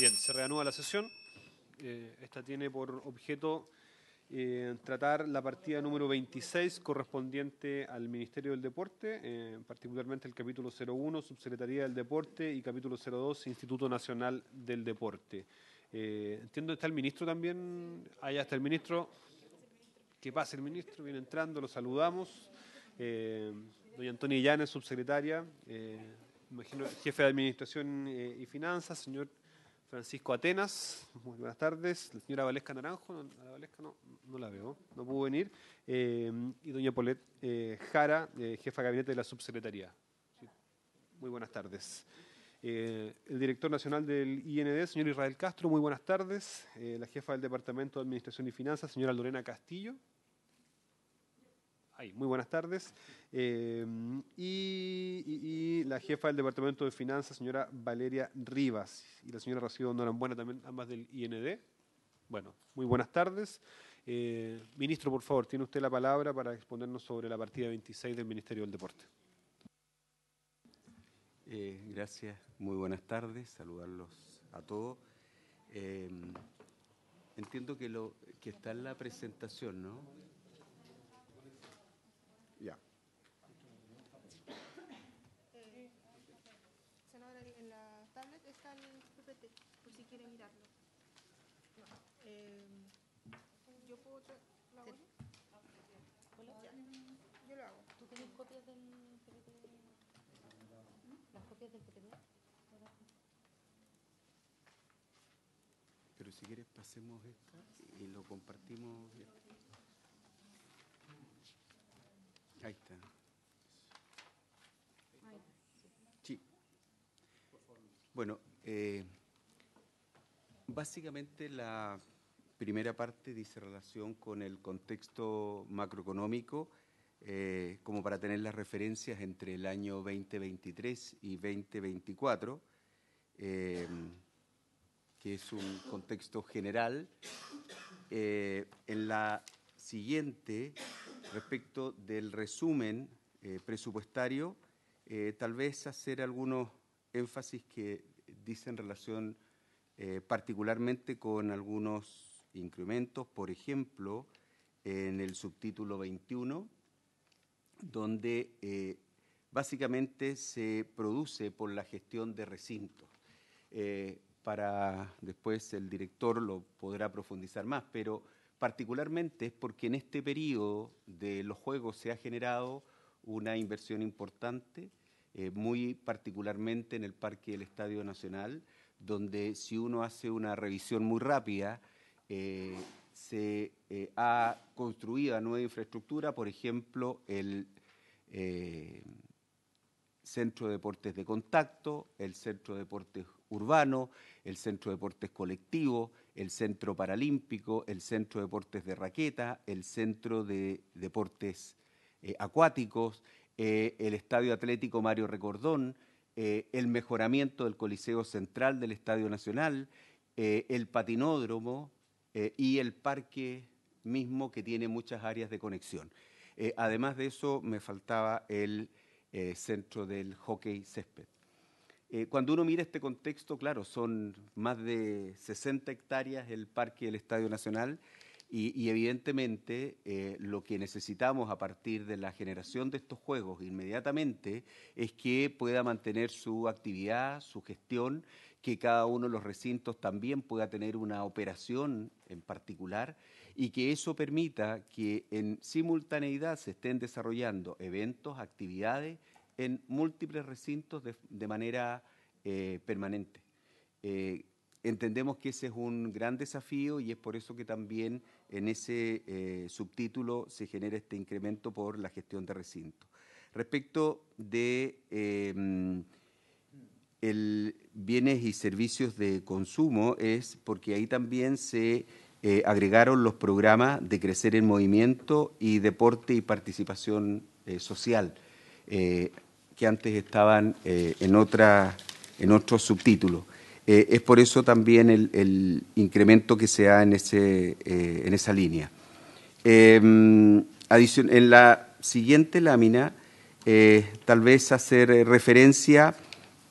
Bien, se reanuda la sesión. Eh, esta tiene por objeto eh, tratar la partida número 26 correspondiente al Ministerio del Deporte, eh, particularmente el capítulo 01, Subsecretaría del Deporte, y capítulo 02, Instituto Nacional del Deporte. entiendo, ¿está el ministro también? Allá ah, está el ministro. Que pase el ministro, viene entrando, lo saludamos. doña Antonia Llanes, subsecretaria jefe de Administración y Finanzas, señor Francisco Atenas, muy buenas tardes. La señora Valesca Naranjo, no, la Valesca no, la veo, no pudo venir. Eh, y doña Polet eh, Jara, eh, jefa de gabinete de la subsecretaría. Muy buenas tardes. el director nacional del IND, señor Israel Castro, muy buenas tardes. la jefa del Departamento de Administración y Finanzas, señora Lorena Castillo muy buenas tardes. Eh, y, la jefa del Departamento de Finanzas, señora Valeria Rivas, y la señora Rocío Norambuena, también ambas del IND. Bueno, muy buenas tardes. Eh, ministro, por favor, tiene usted la palabra para exponernos sobre la partida 26 del Ministerio del Deporte. Eh, gracias, muy buenas tardes, saludarlos a todos. entiendo que, lo, que está en la presentación, ¿no? ¿Mm? ¿Las copias del Pero si quieres pasemos esta y lo compartimos. Ahí está. Sí. Bueno, eh, básicamente la primera parte dice relación con el contexto macroeconómico eh, como para tener las referencias entre el año 2023 y 2024, eh, que es un contexto general. Eh, en la siguiente, respecto del resumen presupuestario, tal vez hacer algunos énfasis que dicen relación particularmente con algunos incrementos, por ejemplo, en el subtítulo 21, donde eh, básicamente se produce por la gestión de recintos. Eh, para después el director lo podrá profundizar más, pero particularmente es porque en este periodo de los juegos se ha generado una inversión importante, eh, muy particularmente en el Parque del Estadio Nacional, donde si uno hace una revisión muy rápida, se eh, ha construido nueva infraestructura, por ejemplo, el eh, Centro de Deportes de Contacto, el Centro de Deportes Urbano, el Centro de Deportes Colectivo, el Centro Paralímpico, el Centro de Deportes de Raqueta, el Centro de Deportes eh, Acuáticos, el Estadio Atlético Mario Recordón, el mejoramiento del Coliseo Central del Estadio Nacional, el patinódromo, eh, y el parque mismo que tiene muchas áreas de conexión. Eh, además de eso, me faltaba el eh, centro del hockey césped. cuando uno mira este contexto, claro, son más de 60 hectáreas el parque del Estadio Nacional y evidentemente lo que necesitamos a partir de la generación de estos juegos inmediatamente es que pueda mantener su actividad, su gestión que cada uno de los recintos también pueda tener una operación en particular y que eso permita que en simultaneidad se estén desarrollando eventos, actividades en múltiples recintos de, manera eh, permanente. Eh, entendemos que ese es un gran desafío y es por eso que también en ese eh, subtítulo se genera este incremento por la gestión de recintos. Respecto de el bienes y servicios de consumo es porque ahí también se eh, agregaron los programas de Crecer en Movimiento y Deporte y Participación eh, Social, eh, que antes estaban en, otra, en otro subtítulo. es por eso también el, incremento que se da en, ese, en esa línea. Em, en la siguiente lámina, tal vez hacer referencia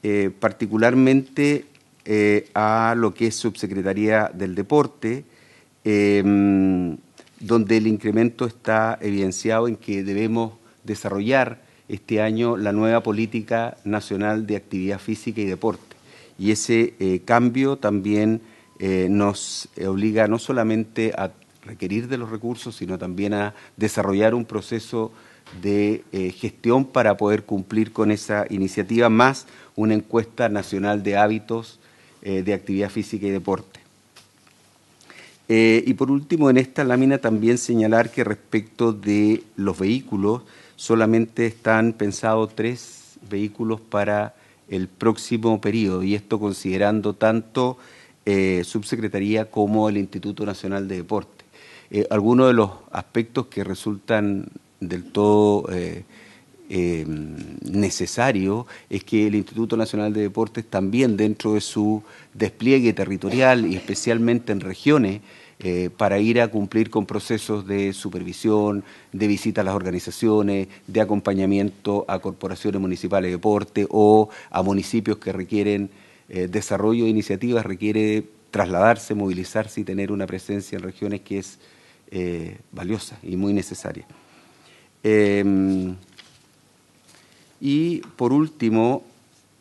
eh, particularmente eh, a lo que es Subsecretaría del Deporte, em, donde el incremento está evidenciado en que debemos desarrollar este año la nueva política nacional de actividad física y deporte. Y ese eh, cambio también nos obliga no solamente a requerir de los recursos, sino también a desarrollar un proceso de eh, gestión para poder cumplir con esa iniciativa, más una encuesta nacional de hábitos eh, de actividad física y deporte. Eh, y por último, en esta lámina también señalar que respecto de los vehículos, solamente están pensados tres vehículos para el próximo periodo, y esto considerando tanto Subsecretaría como el Instituto Nacional de Deporte. algunos de los aspectos que resultan del todo eh, em, necesario es que el Instituto Nacional de Deportes también dentro de su despliegue territorial y especialmente en regiones, eh, para ir a cumplir con procesos de supervisión, de visita a las organizaciones, de acompañamiento a corporaciones municipales de deporte o a municipios que requieren eh, desarrollo de iniciativas, requiere trasladarse, movilizarse y tener una presencia en regiones que es valiosa y muy necesaria. Em, y por último,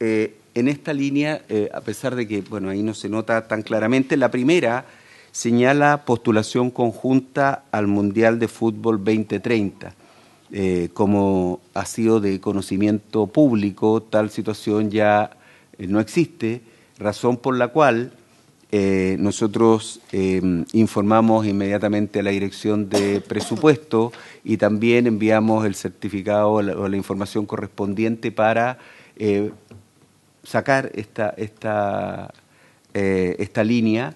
eh, en esta línea, eh, a pesar de que, bueno, ahí no se nota tan claramente, la primera señala postulación conjunta al Mundial de Fútbol 2030. Eh, como ha sido de conocimiento público, tal situación ya no existe, razón por la cual eh, nosotros em, informamos inmediatamente a la dirección de presupuesto y también enviamos el certificado o la, información correspondiente para eh, sacar esta, esta, eh, línea.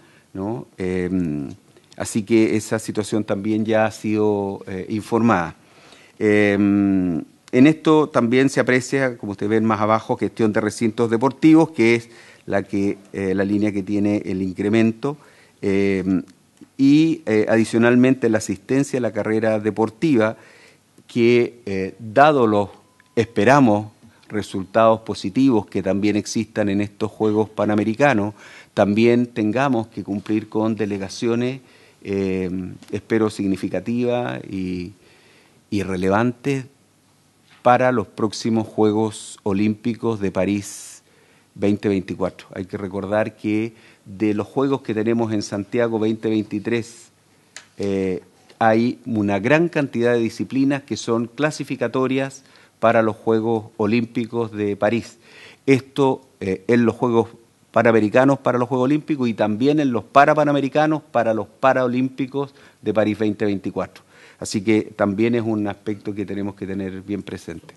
Em, así que esa situación también ya ha sido informada. Em, en esto también se aprecia, como ustedes ven más abajo, gestión de recintos deportivos, que es la, que, eh, la línea que tiene el incremento. Eh, y eh, adicionalmente la asistencia a la carrera deportiva, que dado los, esperamos, resultados positivos que también existan en estos Juegos Panamericanos, también tengamos que cumplir con delegaciones, espero, significativas y, y relevantes para los próximos Juegos Olímpicos de París 2024. Hay que recordar que de los juegos que tenemos en Santiago 2023, eh, hay una gran cantidad de disciplinas que son clasificatorias para los Juegos Olímpicos de París. Esto eh, en los Juegos Panamericanos para los Juegos Olímpicos y también en los Parapanamericanos para los Paraolímpicos de París 2024. Así que también es un aspecto que tenemos que tener bien presente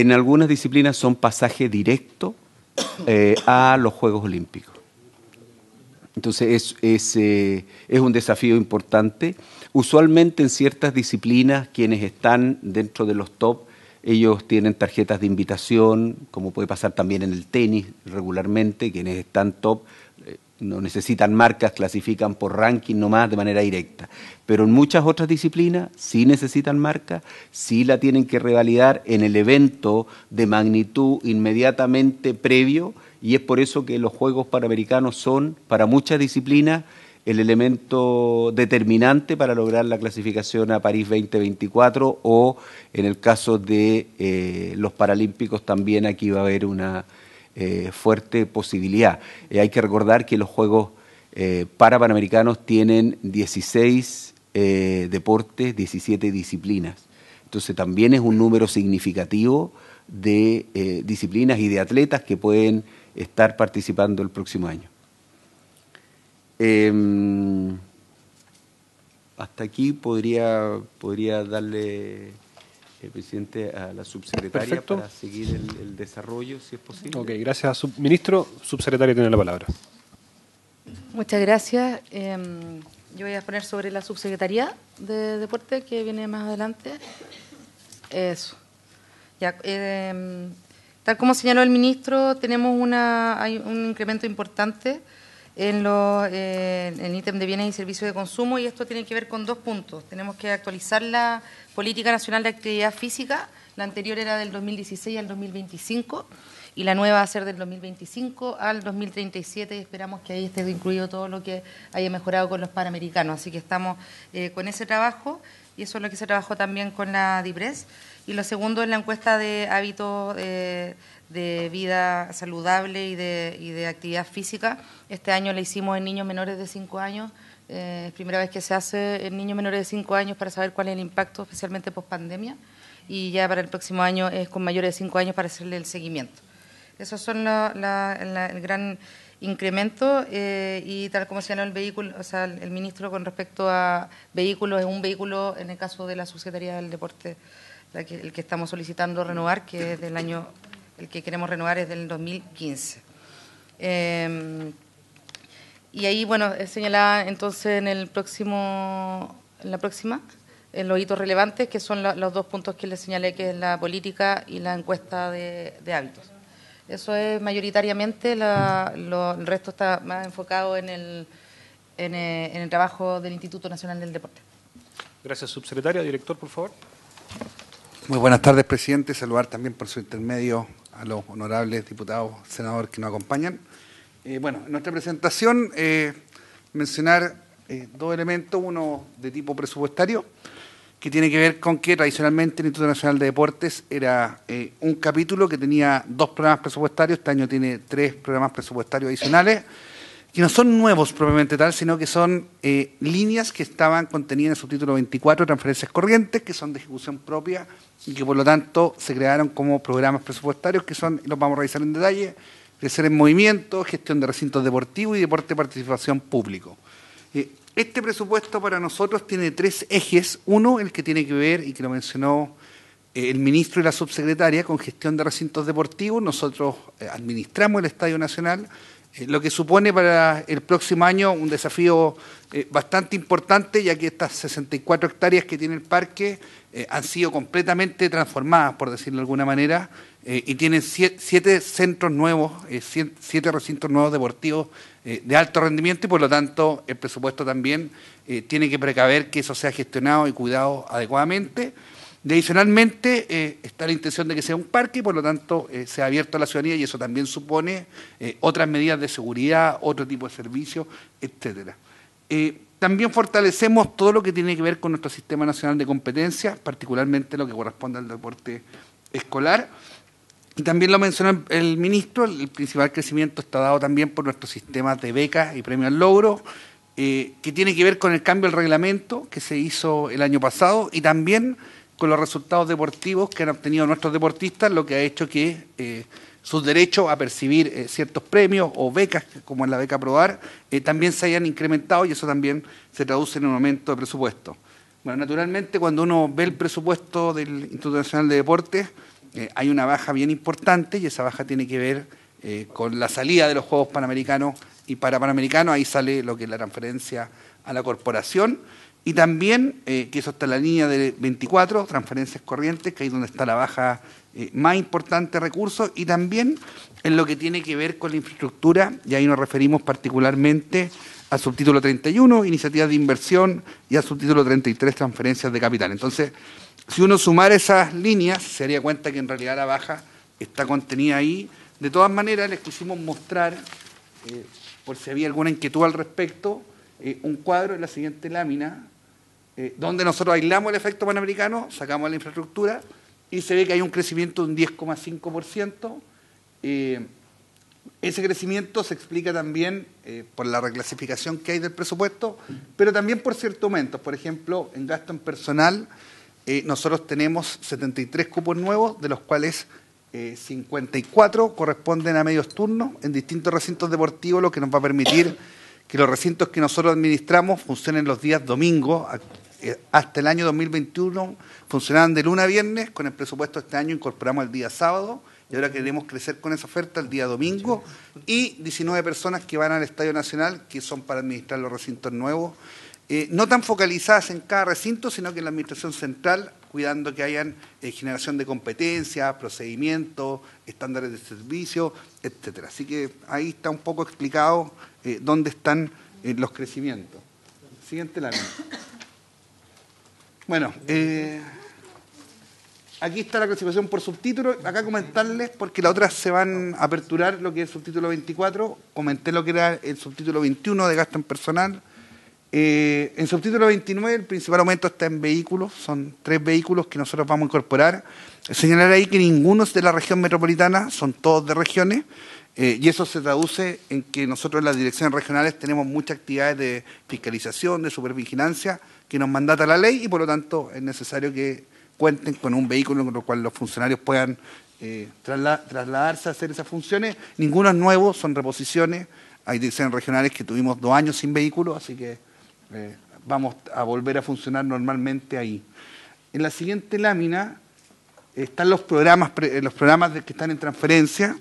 en algunas disciplinas son pasaje directo eh, a los Juegos Olímpicos. Entonces es, eh, es, un desafío importante. Usualmente en ciertas disciplinas quienes están dentro de los top, ellos tienen tarjetas de invitación, como puede pasar también en el tenis regularmente, quienes están top no necesitan marcas, clasifican por ranking nomás de manera directa. Pero en muchas otras disciplinas sí necesitan marcas, sí la tienen que revalidar en el evento de magnitud inmediatamente previo y es por eso que los Juegos Panamericanos son para muchas disciplinas el elemento determinante para lograr la clasificación a París 2024 o en el caso de eh, los Paralímpicos también aquí va a haber una eh, fuerte posibilidad. Eh, hay que recordar que los Juegos eh, parapanamericanos Panamericanos tienen 16 deportes, 17 disciplinas. Entonces también es un número significativo de disciplinas y de atletas que pueden estar participando el próximo año. Em, hasta aquí podría, podría darle presidente, a la subsecretaria para seguir el, desarrollo, si es posible. Ok, gracias, Ministro, Subsecretaria tiene la palabra. Muchas gracias. Em, yo voy a poner sobre la subsecretaría de Deporte, que viene más adelante. Eso. Em, tal como señaló el ministro, tenemos una, un incremento importante eh, en, el ítem de bienes y servicios de consumo y esto tiene que ver con dos puntos. Tenemos que actualizar la Política Nacional de Actividad Física, la anterior era del 2016 al 2025 y la nueva va a ser del 2025 al 2037 y esperamos que ahí esté incluido todo lo que haya mejorado con los panamericanos. Así que estamos eh, con ese trabajo y eso es lo que se trabajó también con la DIPRES. Y lo segundo es la encuesta de hábitos... Eh, de vida saludable y de, y de actividad física. Este año la hicimos en niños menores de 5 años. Eh, es primera vez que se hace en niños menores de 5 años para saber cuál es el impacto, especialmente post pandemia. Y ya para el próximo año es con mayores de 5 años para hacerle el seguimiento. Esos son la, el gran incremento eh, y tal como señaló el vehículo, o sea, el ministro con respecto a vehículos, es un vehículo en el caso de la Sociedad del Deporte, el que estamos solicitando renovar, que es del año el que queremos renovar es del 2015. Em, y ahí, bueno, señalaba entonces en el próximo, en la próxima, en los hitos relevantes, que son los dos puntos que les señalé, que es la política y la encuesta de, hábitos. Eso es mayoritariamente, el resto está más enfocado en el, en, eh, en el trabajo del Instituto Nacional del Deporte. Gracias, subsecretario. Director, por favor. Muy buenas tardes, presidente. Saludar también por su intermedio a los honorables diputados, senadores que nos acompañan. Eh, bueno, en nuestra presentación eh, mencionar eh, dos elementos, uno de tipo presupuestario, que tiene que ver con que tradicionalmente el Instituto Nacional de Deportes era un capítulo que tenía dos programas presupuestarios, este año tiene tres programas presupuestarios adicionales que no son nuevos propiamente tal, sino que son eh, líneas que estaban contenidas en el subtítulo 24, transferencias corrientes, que son de ejecución propia y que por lo tanto se crearon como programas presupuestarios que son, los vamos a revisar en detalle, crecer en movimiento, gestión de recintos deportivos y deporte de participación público. Eh, este presupuesto para nosotros tiene tres ejes. Uno, el que tiene que ver, y que lo mencionó eh, el ministro y la subsecretaria, con gestión de recintos deportivos. Nosotros administramos el Estadio Nacional eh, lo que supone para el próximo año un desafío eh, bastante importante, ya que estas 64 hectáreas que tiene el parque eh, han sido completamente transformadas, por decirlo de alguna manera, y tienen siete, siete centros nuevos, siete recintos nuevos deportivos de alto rendimiento, y por lo tanto el presupuesto también tiene que precaver que eso sea gestionado y cuidado adecuadamente. Adicionalmente, eh, está la intención de que sea un parque, y por lo tanto, eh, sea abierto a la ciudadanía y eso también supone eh, otras medidas de seguridad, otro tipo de servicios, etcétera. también fortalecemos todo lo que tiene que ver con nuestro sistema nacional de competencias, particularmente lo que corresponde al deporte escolar. Y también lo mencionó el ministro, el principal crecimiento está dado también por nuestro sistema de becas y premios al logro, que tiene que ver con el cambio del reglamento que se hizo el año pasado y también con los resultados deportivos que han obtenido nuestros deportistas, lo que ha hecho que eh, sus derechos a percibir eh, ciertos premios o becas, como es la beca Probar, eh, también se hayan incrementado y eso también se traduce en un aumento de presupuesto. Bueno, naturalmente cuando uno ve el presupuesto del Instituto Nacional de Deportes, hay una baja bien importante y esa baja tiene que ver con la salida de los Juegos Panamericanos y para Panamericanos, ahí sale lo que es la transferencia a la corporación. Y también, eh, que eso está en la línea de 24, transferencias corrientes, que ahí es donde está la baja eh, más importante de recursos, y también en lo que tiene que ver con la infraestructura, y ahí nos referimos particularmente a subtítulo 31, iniciativas de inversión, y a subtítulo 33, transferencias de capital. Entonces, si uno sumara esas líneas, se daría cuenta que en realidad la baja está contenida ahí. De todas maneras, les quisimos mostrar, eh, por si había alguna inquietud al respecto, un cuadro en la siguiente lámina, eh, donde nosotros aislamos el efecto panamericano, sacamos la infraestructura y se ve que hay un crecimiento de un 10,5%. Eh, ese crecimiento se explica también eh, por la reclasificación que hay del presupuesto, pero también por ciertos aumentos. Por ejemplo, en gasto en personal, nosotros tenemos 73 cupos nuevos, de los cuales 54 corresponden a medios turnos en distintos recintos deportivos, lo que nos va a permitir que los recintos que nosotros administramos funcionen los días domingos, eh, hasta el año 2021 funcionaban de luna a viernes, con el presupuesto de este año incorporamos el día sábado y ahora queremos crecer con esa oferta el día domingo y 19 personas que van al Estadio Nacional, que son para administrar los recintos nuevos, eh, no tan focalizadas en cada recinto, sino que en la administración central, cuidando que hayan eh, generación de competencias, procedimientos, estándares de servicio, etcétera. Así que ahí está un poco explicado dónde están los crecimientos. Siguiente la. Bueno, eh, aquí está la clasificación por subtítulo. Acá comentarles, porque las otra se van a aperturar lo que es el subtítulo 24. Comenté lo que era el subtítulo 21 de gasto en personal. Eh, en subtítulo 29 el principal aumento está en vehículos, son tres vehículos que nosotros vamos a incorporar. Señalar ahí que ninguno es de la región metropolitana, son todos de regiones, eh, y eso se traduce en que nosotros en las direcciones regionales tenemos muchas actividades de fiscalización, de supervigilancia, que nos mandata la ley y por lo tanto es necesario que cuenten con un vehículo con el cual los funcionarios puedan eh, trasladarse a hacer esas funciones. Ninguno es nuevo, son reposiciones. Hay direcciones regionales que tuvimos dos años sin vehículo así que eh, vamos a volver a funcionar normalmente ahí. En la siguiente lámina están los programas, eh, los programas que están en transferencia.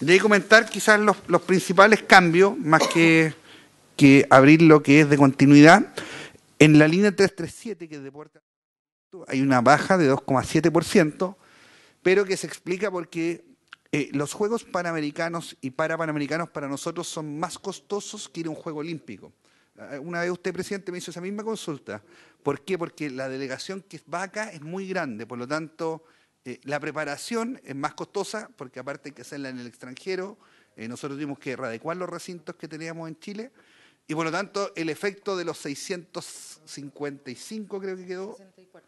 De comentar quizás los, principales cambios, más que, que abrir lo que es de continuidad. En la línea 337, que es de hay una baja de 2,7%, pero que se explica porque eh, los Juegos Panamericanos y para Panamericanos para nosotros son más costosos que ir a un Juego Olímpico. Ah, una vez usted, presidente, me hizo esa misma consulta. ¿Por qué? Porque la delegación que va acá es muy grande, por lo tanto, eh, la preparación es más costosa, porque aparte hay que hacerla en el extranjero. Eh, nosotros tuvimos que readecuar los recintos que teníamos en Chile y por lo tanto, el efecto de los 655, creo que quedó,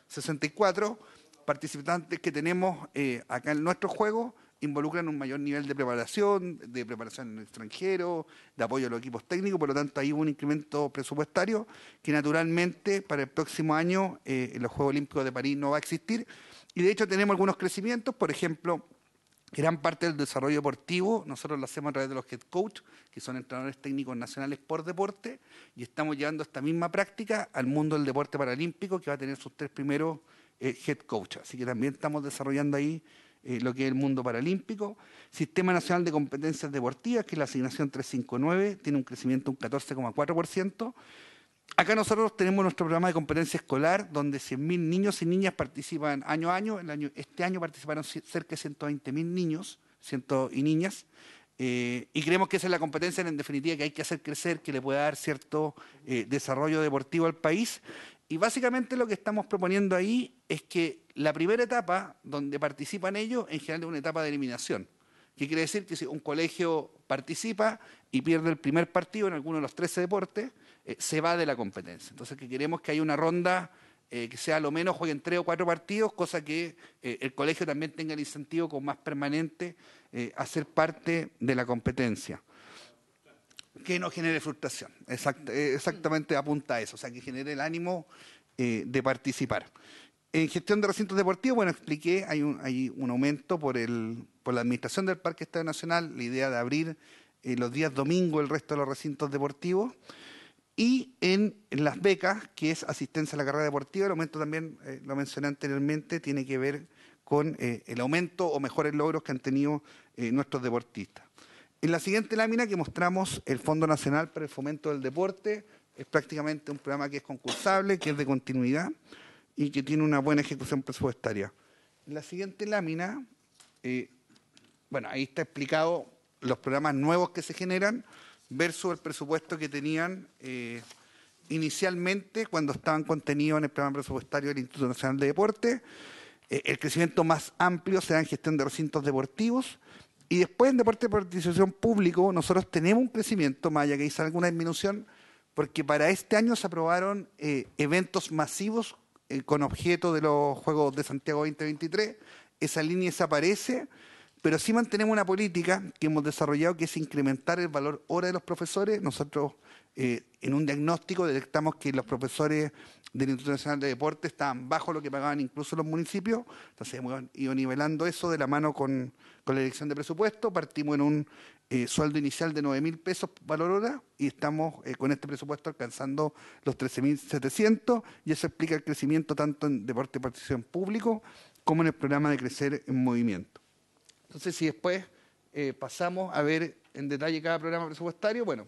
64, participantes que tenemos eh, acá en nuestro juego involucran un mayor nivel de preparación, de preparación en el extranjero, de apoyo a los equipos técnicos, por lo tanto hay un incremento presupuestario que naturalmente para el próximo año eh, en los Juegos Olímpicos de París no va a existir. Y de hecho tenemos algunos crecimientos, por ejemplo, Gran parte del desarrollo deportivo nosotros lo hacemos a través de los head coach, que son entrenadores técnicos nacionales por deporte, y estamos llevando esta misma práctica al mundo del deporte paralímpico, que va a tener sus tres primeros eh, head coach. Así que también estamos desarrollando ahí eh, lo que es el mundo paralímpico. Sistema Nacional de Competencias Deportivas, que es la asignación 359, tiene un crecimiento de un 14,4%. Acá nosotros tenemos nuestro programa de competencia escolar, donde 100.000 niños y niñas participan año a año. este año participaron cerca de 120.000 niños y niñas. Eh, y creemos que esa es la competencia en definitiva que hay que hacer crecer, que le pueda dar cierto eh, desarrollo deportivo al país. Y básicamente lo que estamos proponiendo ahí es que la primera etapa donde participan ellos, en general es una etapa de eliminación. ¿Qué quiere decir? Que si un colegio participa y pierde el primer partido en alguno de los 13 deportes, eh, se va de la competencia. Entonces, que queremos que haya una ronda eh, que sea lo menos jueguen tres o cuatro partidos, cosa que eh, el colegio también tenga el incentivo con más permanente a ser parte de la competencia. Que no genere frustración. exactamente apunta a eso. O sea, que genere el ánimo de participar. En gestión de recintos deportivos, bueno, expliqué, hay un, hay un aumento por el por la administración del Parque Estadio Nacional, la idea de abrir eh, los días domingo el resto de los recintos deportivos. Y en, las becas, que es asistencia a la carrera deportiva, el aumento también, eh, lo mencioné anteriormente, tiene que ver con eh, el aumento o mejores logros que han tenido nuestros deportistas. En la siguiente lámina que mostramos el Fondo Nacional para el Fomento del Deporte, es prácticamente un programa que es concursable, que es de continuidad y que tiene una buena ejecución presupuestaria. En la siguiente lámina bueno, ahí está explicado los programas nuevos que se generan versus el presupuesto que tenían eh, inicialmente cuando estaban contenidos en el programa presupuestario del Instituto Nacional de Deporte. Eh, el crecimiento más amplio será en gestión de recintos deportivos. Y después en deporte de participación público nosotros tenemos un crecimiento, más allá que hizo alguna disminución, porque para este año se aprobaron eh, eventos masivos con objeto de los Juegos de Santiago 2023. Esa línea desaparece pero sí mantenemos una política que hemos desarrollado que es incrementar el valor hora de los profesores. Nosotros eh, en un diagnóstico detectamos que los profesores del Instituto Nacional de Deportes estaban bajo lo que pagaban incluso los municipios. Entonces hemos ido nivelando eso de la mano con, la elección de presupuesto. Partimos en un eh, sueldo inicial de 9.000 mil pesos valor hora y estamos eh, con este presupuesto alcanzando los 13.700 y eso explica el crecimiento tanto en deporte y participación público como en el programa de crecer en movimiento. Entonces, si después eh, pasamos a ver en detalle cada programa presupuestario, bueno,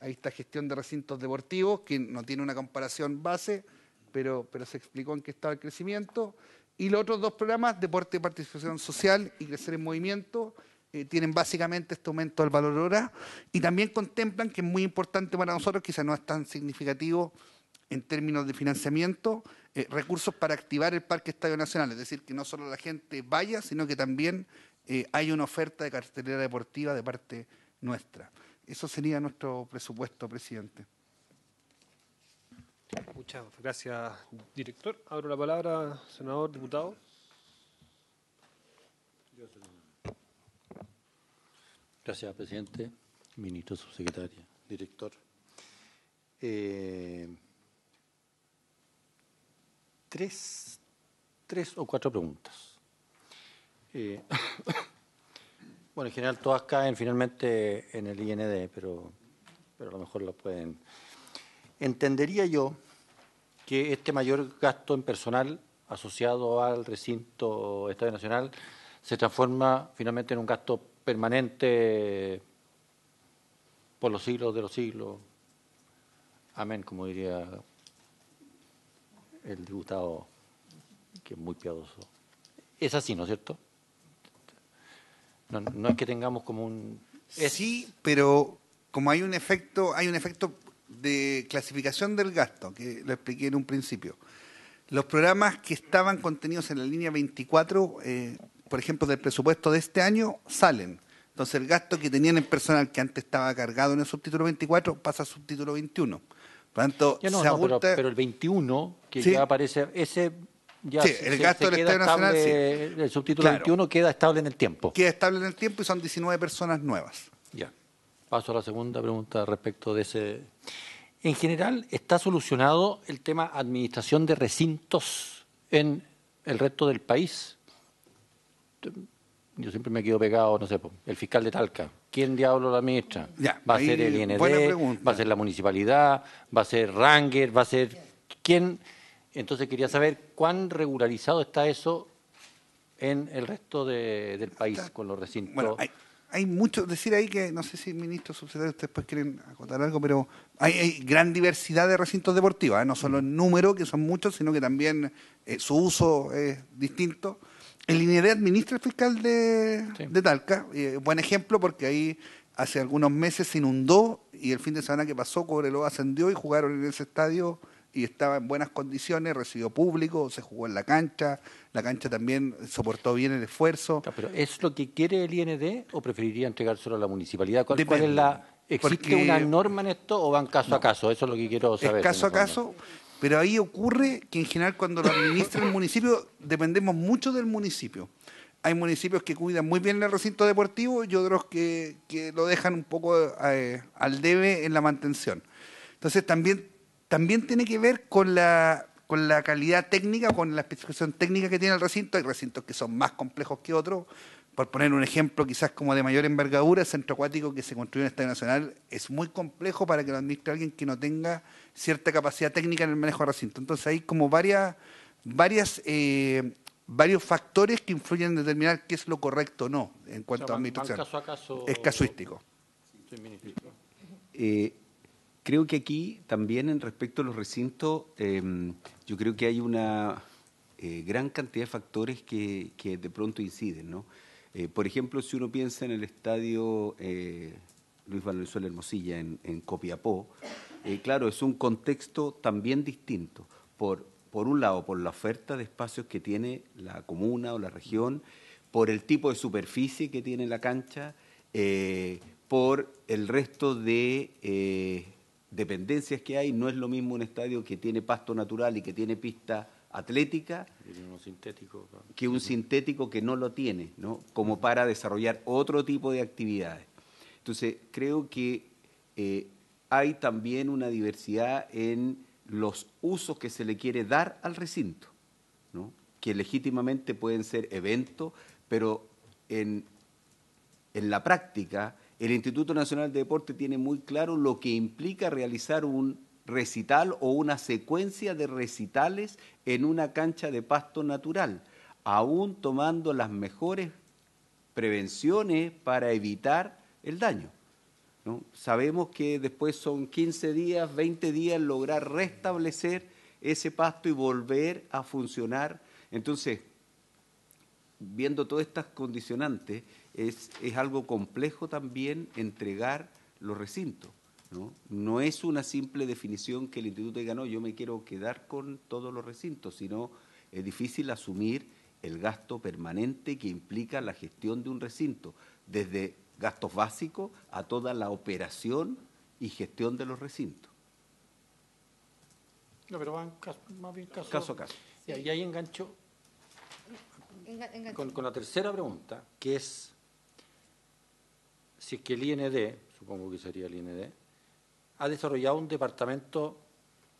ahí está gestión de recintos deportivos, que no tiene una comparación base, pero, pero se explicó en qué estaba el crecimiento. Y los otros dos programas, Deporte y Participación Social y Crecer en Movimiento, eh, tienen básicamente este aumento del valor hora y también contemplan que es muy importante para nosotros, quizás no es tan significativo en términos de financiamiento, eh, recursos para activar el Parque Estadio Nacional, es decir, que no solo la gente vaya, sino que también eh, hay una oferta de cartelera deportiva de parte nuestra. Eso sería nuestro presupuesto, presidente. Muchas gracias, director. Abro la palabra, senador, diputado. Gracias, presidente, ministro, subsecretaria, director. Eh, tres o cuatro preguntas. bueno, en general todas caen finalmente en el IND, pero, pero a lo mejor lo pueden... Entendería yo que este mayor gasto en personal asociado al recinto Estadio Nacional se transforma finalmente en un gasto permanente por los siglos de los siglos. Amén, como diría el diputado, que es muy piadoso. Es así, ¿no es cierto? No, no es que tengamos como un... Sí, pero como hay un efecto, hay un efecto de clasificación del gasto, que lo expliqué en un principio. Los programas que estaban contenidos en la línea 24, eh, por ejemplo, del presupuesto de este año, salen. Entonces el gasto que tenían en personal que antes estaba cargado en el subtítulo 24 pasa al subtítulo 21. Por tanto, no, pero, el 21 que ya aparece, ese sí, el gasto del Estado Nacional. El subtítulo 21 queda estable en el tiempo. Queda estable en el tiempo y son 19 personas nuevas. Ya. Paso a la segunda pregunta respecto de ese. En general, ¿está solucionado el tema administración de recintos en el resto del país? Yo siempre me quedo pegado, no sé, el fiscal de Talca. ¿Quién diablo lo administra? ¿Va a ser el IND? ¿Va a ser la municipalidad? ¿Va a ser Ranger? ¿Va a ser quién? Entonces quería saber cuán regularizado está eso en el resto del país con los recintos. Bueno, hay, hay, mucho, decir ahí que, no sé si ministro, subsecretario, ustedes después pues quieren acotar algo, pero hay, gran diversidad de recintos deportivos, ¿eh? no solo en número, que son muchos, sino que también eh, su uso es distinto. En línea de administra el fiscal de, Talca, eh, buen ejemplo porque ahí hace algunos meses se inundó y el fin de semana que pasó cobrelo, ascendió y jugaron en ese estadio y estaba en buenas condiciones, recibió público, se jugó en la cancha, la cancha también soportó bien el esfuerzo. ¿Pero es lo que quiere el IND o preferiría entregárselo a la municipalidad? ¿Cuál, es la, ¿Existe una norma en esto o van caso a caso? Eso es lo que quiero saber. Es caso a caso, pero ahí ocurre que en general cuando lo administra el municipio dependemos mucho del municipio. Hay municipios que cuidan muy bien el recinto deportivo y otros que, que lo dejan un poco eh, al debe en la mantención. Entonces también también tiene que ver con la, con la calidad técnica, con la especificación técnica que tiene el recinto. Hay recintos que son más complejos que otros. Por poner un ejemplo, quizás como de mayor envergadura, el centro acuático que se construyó en el Estadio Nacional es muy complejo para que lo administre alguien que no tenga cierta capacidad técnica en el manejo del recinto. Entonces hay como varias, varias eh, varios factores que influyen en determinar qué es lo correcto o no en cuanto a administración. Caso Es casuístico. Sí, eh, creo que aquí también en respecto a los recintos, em, yo creo que hay una eh, gran cantidad de factores que, de pronto inciden, eh, por ejemplo, si uno piensa en el estadio eh, Luis Valenzuela Hermosilla en, en Copiapó, claro, es un contexto también distinto. Por, por un lado, por la oferta de espacios que tiene la comuna o la región, por el tipo de superficie que tiene la cancha, por el resto de dependencias que hay, no es lo mismo un estadio que tiene pasto natural y que tiene pista atlética sintético, que un sintético que no lo tiene, ¿no? como para desarrollar otro tipo de actividades. Entonces, creo que eh, hay también una diversidad en los usos que se le quiere dar al recinto, ¿no? que legítimamente pueden ser eventos, pero en, en la práctica el Instituto Nacional de Deporte tiene muy claro lo que implica realizar un recital o una secuencia de recitales en una cancha de pasto natural, aún tomando las mejores prevenciones para evitar el daño. Sabemos que después son 15 días, 20 días lograr restablecer ese pasto y volver a funcionar. Entonces, viendo todas estas condicionantes, es, algo complejo también entregar los recintos. ¿no? ¿no? es una simple definición que el instituto diga, no, yo me quiero quedar con todos los recintos, sino es difícil asumir el gasto permanente que implica la gestión de un recinto, desde gastos básicos a toda la operación y gestión de los recintos. No, pero van más bien caso, a caso. Y ahí engancho, con la tercera pregunta, que es si es que el IND, supongo que sería el IND, ha desarrollado un departamento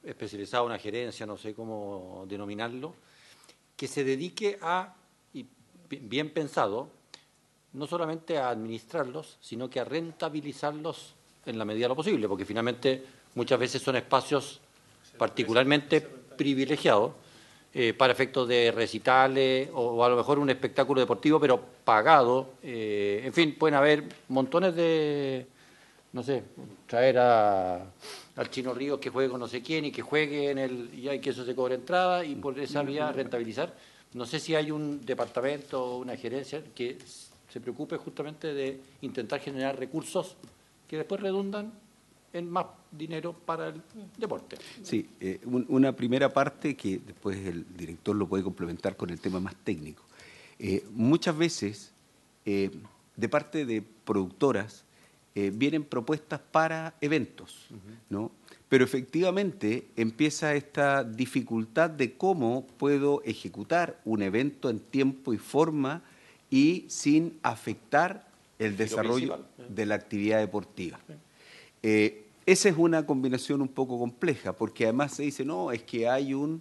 especializado, una gerencia, no sé cómo denominarlo, que se dedique a, y bien pensado, no solamente a administrarlos, sino que a rentabilizarlos en la medida de lo posible, porque finalmente muchas veces son espacios particularmente privilegiados eh, para efectos de recitales o, a lo mejor un espectáculo deportivo, pero pagado. Eh, en fin, pueden haber montones de, no sé, traer a, al Chino Ríos que juegue con no sé quién y que juegue en el, y hay que eso se cobra entrada y por esa vía rentabilizar. No sé si hay un departamento o una gerencia que se preocupe justamente de intentar generar recursos que después redundan en más dinero para el deporte. Sí, eh, una primera parte que después el director lo puede complementar con el tema más técnico. Eh, muchas veces, eh, de parte de productoras, vienen propuestas para eventos, ¿no? Pero efectivamente empieza esta dificultad de cómo puedo ejecutar un evento en tiempo y forma y sin afectar el desarrollo de la actividad deportiva. Eh, esa es una combinación un poco compleja, porque además se dice, no, es que hay un,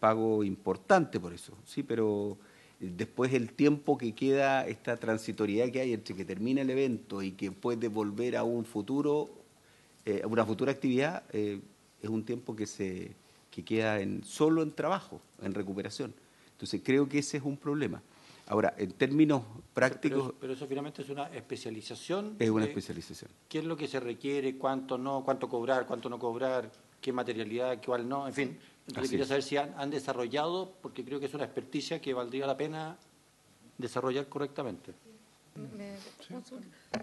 pago importante por eso, sí, pero después el tiempo que queda, esta transitoriedad que hay entre que termina el evento y que puede volver a un futuro, eh, una futura actividad, eh, es un tiempo que, se, que queda en, solo en trabajo, en recuperación. Entonces creo que ese es un problema. Ahora, en términos prácticos... Pero, eso finalmente es una especialización. Es una especialización. ¿Qué es lo que se requiere? ¿Cuánto no? ¿Cuánto cobrar? ¿Cuánto no cobrar? ¿Qué materialidad? ¿Cuál no? En fin, entonces quería saber si han, desarrollado, porque creo que es una experticia que valdría la pena desarrollar correctamente.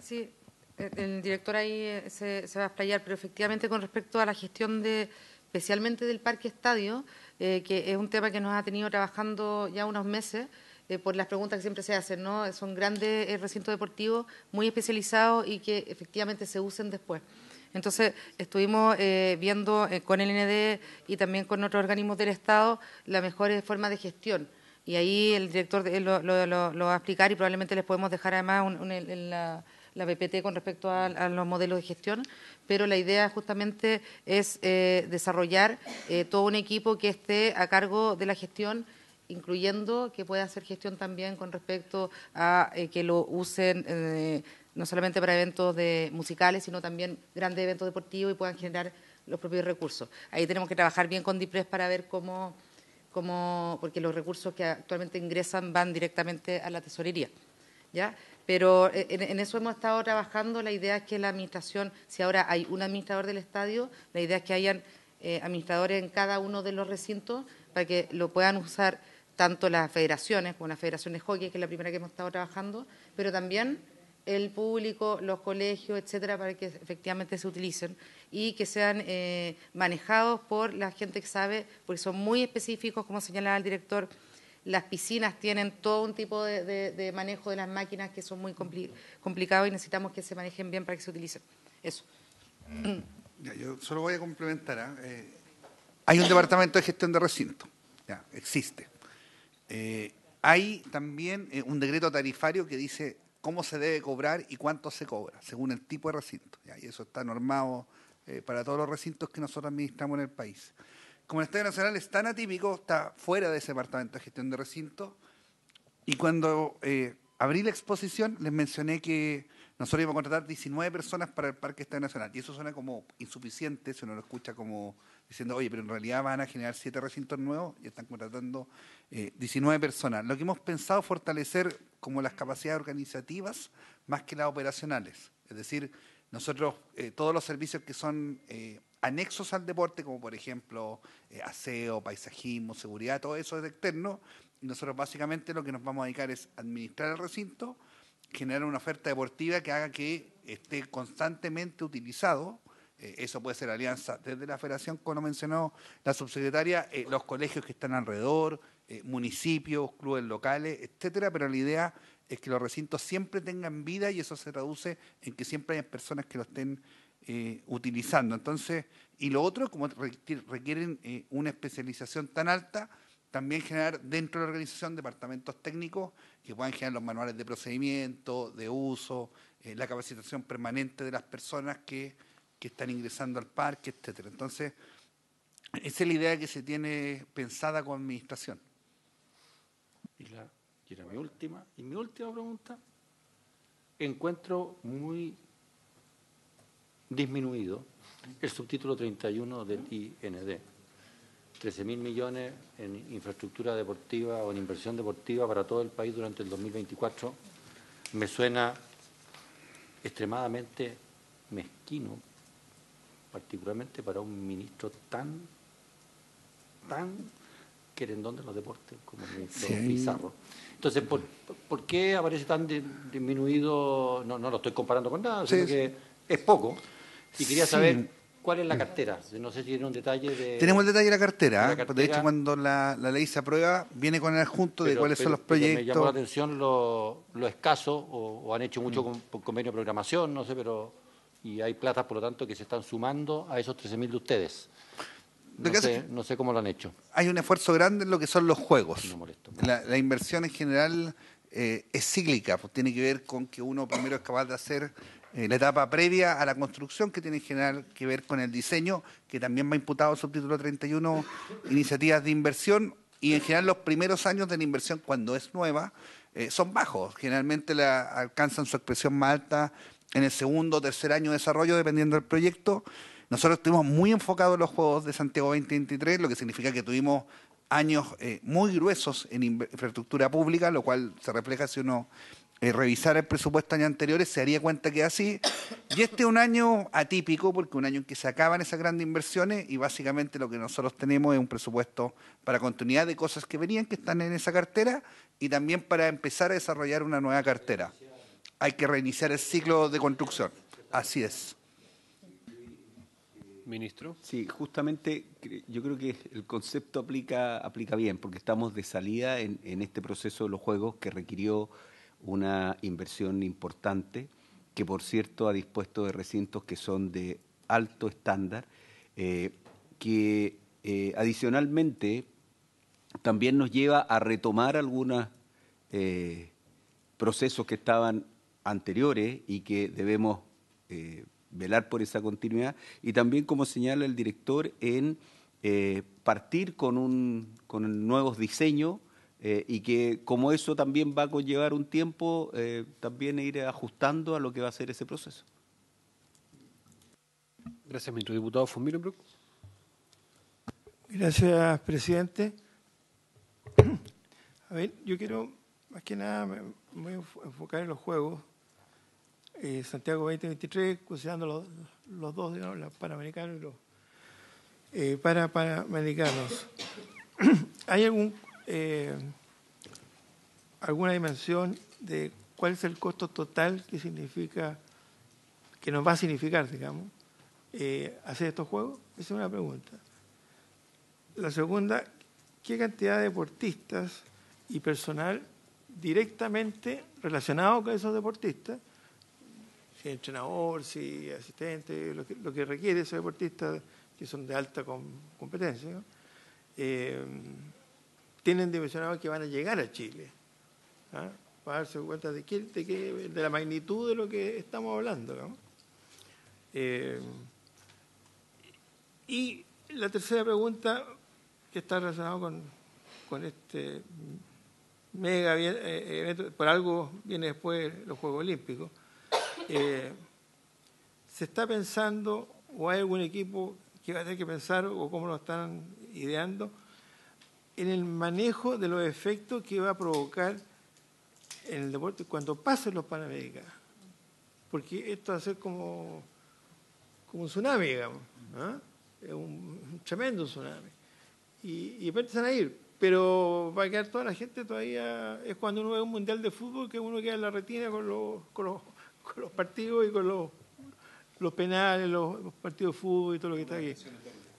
sí, e-, el director ahí eh, se, va a explayar, pero efectivamente con respecto a la gestión de especialmente del parque estadio, eh, que es un tema que nos ha tenido trabajando ya unos meses, eh, por las preguntas que siempre se hacen, ¿no? Son grandes eh, recintos deportivos muy especializados y que efectivamente se usen después. Entonces, estuvimos eh, viendo con el N.D. y también con otros organismos del Estado la mejor forma de gestión. Y ahí el director lo, va a explicar y probablemente les podemos dejar además en la, la con respecto a, los modelos de gestión, pero la idea justamente es desarrollar todo un equipo que esté a cargo de la gestión incluyendo que pueda hacer gestión también con respecto a eh, que lo usen eh, no solamente para eventos de musicales, sino también grandes eventos deportivos y puedan generar los propios recursos. Ahí tenemos que trabajar bien con DIPRES para ver cómo, cómo, porque los recursos que actualmente ingresan van directamente a la tesorería. ¿ya? Pero eh, en, eso hemos estado trabajando. La idea es que la administración, si ahora hay un administrador del estadio, la idea es que hayan administradores en cada uno de los recintos para que lo puedan usar tanto las federaciones, como la Federación de hockey, que es la primera que hemos estado trabajando, pero también el público, los colegios, etcétera, para que efectivamente se utilicen y que sean eh, manejados por la gente que sabe, porque son muy específicos, como señalaba el director. Las piscinas tienen todo un tipo de, manejo de las máquinas que son muy complicados y necesitamos que se manejen bien para que se utilicen. Eso. Mm. yo solo voy a complementar. ¿ah? Eh, hay un departamento de gestión de recinto. Ya, existe. Eh, hay también eh, un decreto tarifario que dice cómo se debe cobrar y cuánto se cobra, según el tipo de recinto. Y eso está normado eh, para todos los recintos que nosotros administramos en el país. Como el Estadio Nacional es tan atípico, está fuera de ese departamento de gestión de recinto, Y cuando abrí la exposición, les mencioné que nosotros íbamos a contratar 19 personas para el Parque Estadio Nacional. Y eso suena como insuficiente, Se uno lo escucha como diciendo, oye, pero en realidad van a generar siete recintos nuevos y están contratando 19 eh, personas. Lo que hemos pensado es fortalecer como las capacidades organizativas más que las operacionales. Es decir, nosotros, eh, todos los servicios que son eh, anexos al deporte, como por ejemplo aseo, paisajismo, seguridad, todo eso es externo, y nosotros básicamente lo que nos vamos a dedicar es administrar el recinto, generar una oferta deportiva que haga que esté constantemente utilizado eh, eso puede ser alianza desde la federación, como mencionó la subsecretaria, eh, los colegios que están alrededor, eh, municipios, clubes locales, etcétera, pero la idea es que los recintos siempre tengan vida y eso se traduce en que siempre hay personas que lo estén utilizando. Entonces, y lo otro, como requieren una especialización tan alta, también generar dentro de la organización departamentos técnicos que puedan generar los manuales de procedimiento, de uso, la capacitación permanente de las personas que que están ingresando al parque, etcétera. Entonces, esa es la idea que se tiene pensada con administración. Y, la, mi última, y mi última pregunta, encuentro muy disminuido el subtítulo 31 del IND. 13 mil millones en infraestructura deportiva o en inversión deportiva para todo el país durante el 2024 me suena extremadamente mezquino particularmente para un ministro tan, tan querendón de los deportes como el ministro Pizarro. Entonces, ¿por, qué aparece tan disminuido? No, lo estoy comparando con nada, sino que es poco. Y quería saber ¿Cuál es la mm. cartera? No sé si tiene un detalle de... Tenemos el detalle de la cartera. De, ¿eh? hecho, cuando la, ley se aprueba, viene con el adjunto de cuáles son los proyectos. Me llamó la atención lo, escaso, o, han hecho mucho mm. con, convenio de programación, no sé, pero y hay plata, por lo tanto, que se están sumando a esos 13.000 de ustedes. No sé, cómo lo han hecho. Hay un esfuerzo grande en lo que son los juegos. La, inversión en general eh, es cíclica, pues tiene que ver con que uno primero es capaz de hacer eh, la etapa previa a la construcción, que tiene en general que ver con el diseño, que también va imputado subtítulo 31, iniciativas de inversión, y en general los primeros años de la inversión, cuando es nueva, eh, son bajos. Generalmente la, alcanzan su expresión más alta en el segundo o tercer año de desarrollo, dependiendo del proyecto. Nosotros estuvimos muy enfocados en los Juegos de Santiago 2023, lo que significa que tuvimos años eh, muy gruesos en infraestructura pública, lo cual se refleja si uno eh, revisara el presupuesto año anteriores, se daría cuenta que así. Y este es un año atípico, porque un año en que se acaban esas grandes inversiones y básicamente lo que nosotros tenemos es un presupuesto para continuidad de cosas que venían, que están en esa cartera, y también para empezar a desarrollar una nueva cartera hay que reiniciar el ciclo de construcción. Así es. Ministro. Sí, justamente yo creo que el concepto aplica, aplica bien, porque estamos de salida en, este proceso de los Juegos que requirió una inversión importante, que por cierto ha dispuesto de recintos que son de alto estándar, eh, que eh, adicionalmente también nos lleva a retomar algunos eh, procesos que estaban anteriores y que debemos eh, velar por esa continuidad y también, como señala el director, en eh, partir con, un, con nuevos diseños eh, y que como eso también va a conllevar un tiempo, también ir ajustando a lo que va a ser ese proceso. Gracias, ministro. Diputado Gracias, presidente. A ver, yo quiero, más que nada, me voy a enfocar en los juegos eh, Santiago 2023, considerando los, dos, digamos, los panamericanos y los eh, para panamericanos. ¿Hay algún, eh, alguna dimensión de cuál es el costo total que significa, que nos va a significar, digamos, hacer estos juegos? Esa es una pregunta. La segunda, ¿qué cantidad de deportistas y personal directamente relacionado con esos deportistas si entrenador, si asistente, lo que, requiere ese deportistas que son de alta competencia, eh, tienen dimensionados que van a llegar a Chile. ¿ah? Para darse cuenta de, qué, de, la magnitud de lo que estamos hablando. Eh, y la tercera pregunta, que está relacionada con, con este mega evento, por algo viene después los Juegos Olímpicos eh, se está pensando, o hay algún equipo que va a tener que pensar, o cómo lo están ideando, en el manejo de los efectos que va a provocar en el deporte cuando pasen los Panamericanos. Porque esto va a ser como, como un tsunami, digamos. ¿ah? Es un, tremendo tsunami. Y, y empiezan a ir. Pero va a quedar toda la gente todavía. Es cuando uno ve un mundial de fútbol que uno queda en la retina con los, con los con los partidos y con los, los penales, los, partidos de fútbol y todo lo que está aquí.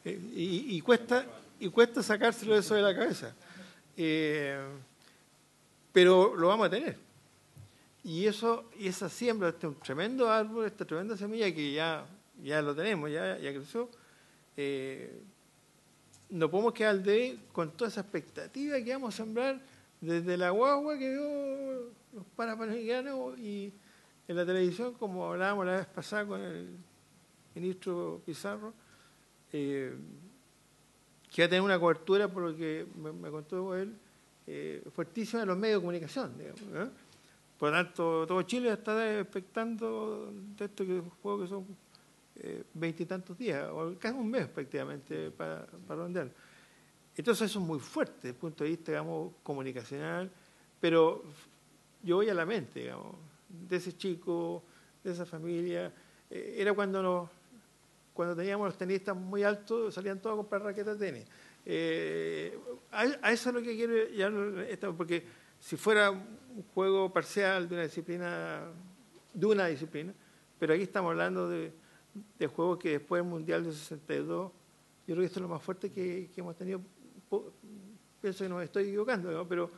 Eh, y, cuesta, y cuesta sacárselo eso de la cabeza. Eh, pero lo vamos a tener. Y eso, y esa siembra, este tremendo árbol, esta tremenda semilla que ya, ya lo tenemos, ya, ya creció, nos eh, no podemos quedar de con toda esa expectativa que vamos a sembrar desde la guagua que vio los parapanamericanos y en la televisión, como hablábamos la vez pasada con el ministro Pizarro, eh, que va tener una cobertura, por lo que me, contó él, eh, fuertísima en los medios de comunicación. Digamos, ¿eh? Por lo tanto, todo Chile está expectando de esto que juego que son eh, veintitantos días, o casi un mes prácticamente para, para Entonces eso es muy fuerte desde el punto de vista, digamos, comunicacional, pero yo voy a la mente, digamos de ese chico, de esa familia. Eh, era cuando, cuando teníamos los tenistas muy altos, salían todos a comprar raquetas de tenis. Eh, a, eso es lo que quiero ya porque si fuera un juego parcial de una disciplina, de una disciplina, pero aquí estamos hablando de, juegos que después del Mundial de 62, yo creo que esto es lo más fuerte que, hemos tenido. Pienso que nos estoy equivocando, ¿no? pero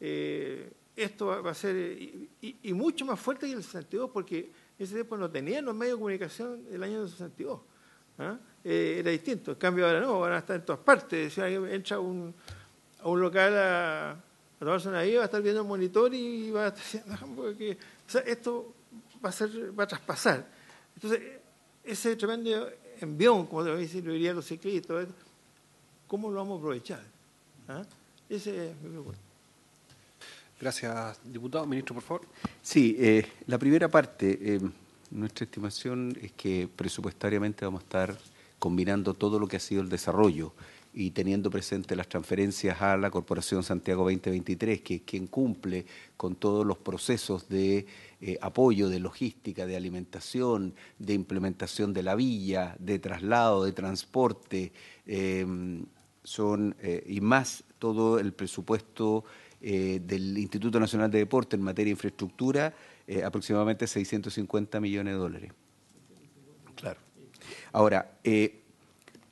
eh, esto va a ser, eh, y, mucho más fuerte que el 62, porque ese tiempo no tenían los medios de comunicación el año 62. ¿ah? Eh, era distinto. En cambio, ahora no, van a estar en todas partes. Si alguien entra a un, un local a, a tomarse una vía, va a estar viendo un monitor y va a estar diciendo, ah, esto va a, ser, va a traspasar. Entonces, ese tremendo envión, como lo dirían los ciclistas, ¿cómo lo vamos a aprovechar? Esa ¿Ah? Ese es mi pregunta. Gracias, diputado. Ministro, por favor. Sí, eh, la primera parte, eh, nuestra estimación es que presupuestariamente vamos a estar combinando todo lo que ha sido el desarrollo y teniendo presente las transferencias a la Corporación Santiago 2023, que es quien cumple con todos los procesos de eh, apoyo, de logística, de alimentación, de implementación de la villa, de traslado, de transporte, son, y más todo el presupuesto eh, del Instituto Nacional de Deporte en materia de infraestructura, eh, aproximadamente 650 millones de dólares. Claro. Ahora, eh,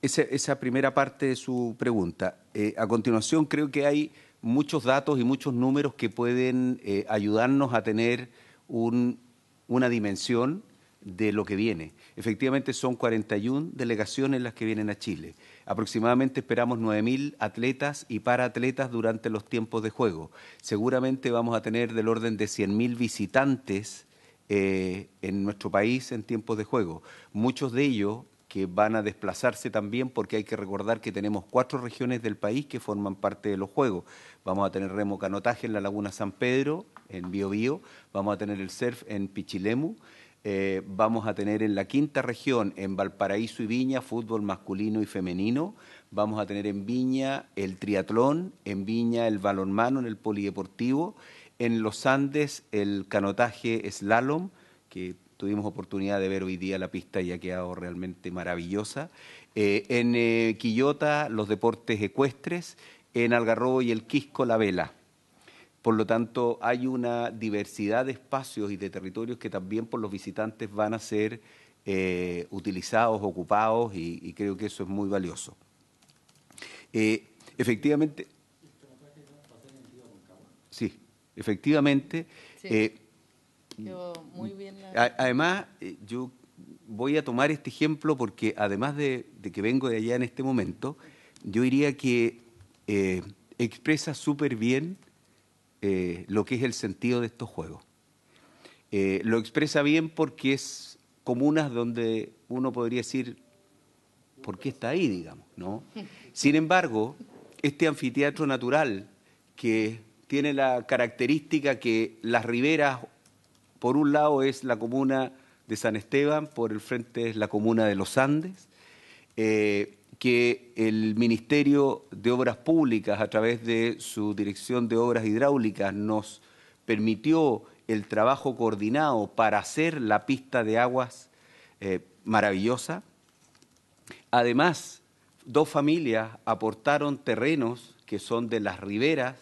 esa, primera parte de su pregunta. a continuación, creo que hay muchos datos y muchos números que pueden ayudarnos a tener una dimensión de lo que viene. Efectivamente, son 41 delegaciones las que vienen a Chile. Aproximadamente esperamos 9.000 atletas y para atletas durante los tiempos de juego. Seguramente vamos a tener del orden de 100.000 visitantes eh, en nuestro país en tiempos de juego. Muchos de ellos que van a desplazarse también porque hay que recordar que tenemos cuatro regiones del país que forman parte de los Juegos. Vamos a tener remo canotaje en la Laguna San Pedro, en Biobío, vamos a tener el surf en Pichilemu, eh, vamos a tener en la quinta región, en Valparaíso y Viña, fútbol masculino y femenino. Vamos a tener en Viña el triatlón, en Viña el balonmano en el polideportivo, en los Andes el canotaje slalom, que tuvimos oportunidad de ver hoy día la pista y ha quedado realmente maravillosa. Eh, en eh, Quillota los deportes ecuestres, en Algarrobo y el Quisco la vela. Por lo tanto, hay una diversidad de espacios y de territorios que también por los visitantes van a ser eh, utilizados, ocupados, y, creo que eso es muy valioso. Eh, efectivamente... Sí, efectivamente. Eh, además, yo voy a tomar este ejemplo porque además de, de, que vengo de allá en este momento, yo diría que expresa súper bien eh, lo que es el sentido de estos juegos. Eh, lo expresa bien porque es comunas donde uno podría decir, ¿por qué está ahí, digamos? ¿no? Sin embargo, este anfiteatro natural que tiene la característica que las riberas, por un lado es la comuna de San Esteban, por el frente es la comuna de Los Andes, eh, que el Ministerio de Obras Públicas, a través de su Dirección de Obras Hidráulicas, nos permitió el trabajo coordinado para hacer la pista de aguas eh, maravillosa. Además, dos familias aportaron terrenos que son de las riberas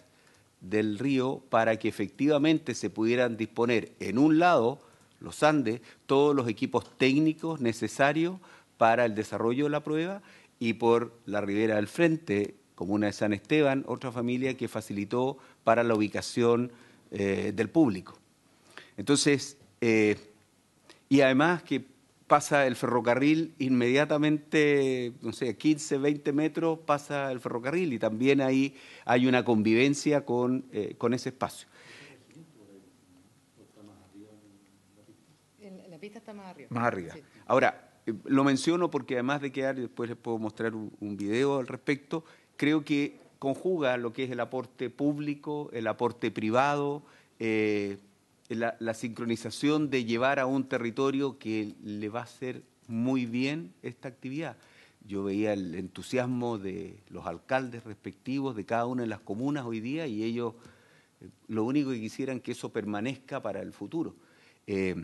del río para que efectivamente se pudieran disponer en un lado, los Andes, todos los equipos técnicos necesarios para el desarrollo de la prueba y por la Ribera del Frente, comuna de San Esteban, otra familia que facilitó para la ubicación eh, del público. Entonces, eh, y además que pasa el ferrocarril inmediatamente, no sé, 15, 20 metros pasa el ferrocarril y también ahí hay una convivencia con, eh, con ese espacio. La pista está más arriba. Más arriba. Ahora, lo menciono porque además de quedar, después les puedo mostrar un, video al respecto, creo que conjuga lo que es el aporte público, el aporte privado, eh, la, sincronización de llevar a un territorio que le va a hacer muy bien esta actividad. Yo veía el entusiasmo de los alcaldes respectivos de cada una de las comunas hoy día y ellos eh, lo único que quisieran que eso permanezca para el futuro. Eh,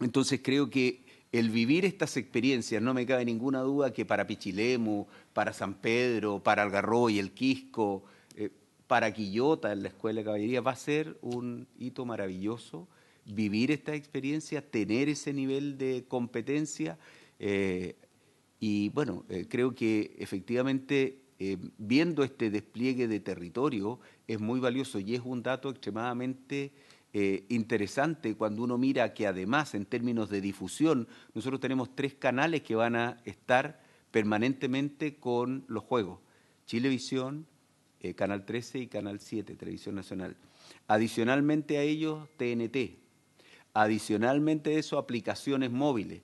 entonces creo que el vivir estas experiencias, no me cabe ninguna duda que para Pichilemu, para San Pedro, para Algarroy, el Quisco, eh, para Quillota en la Escuela de Caballería, va a ser un hito maravilloso vivir esta experiencia, tener ese nivel de competencia. Eh, y bueno, eh, creo que efectivamente viendo este despliegue de territorio es muy valioso y es un dato extremadamente eh, interesante cuando uno mira que además en términos de difusión, nosotros tenemos tres canales que van a estar permanentemente con los juegos. Chilevisión, eh, Canal 13 y Canal 7, Televisión Nacional. Adicionalmente a ellos, TNT. Adicionalmente a eso, aplicaciones móviles.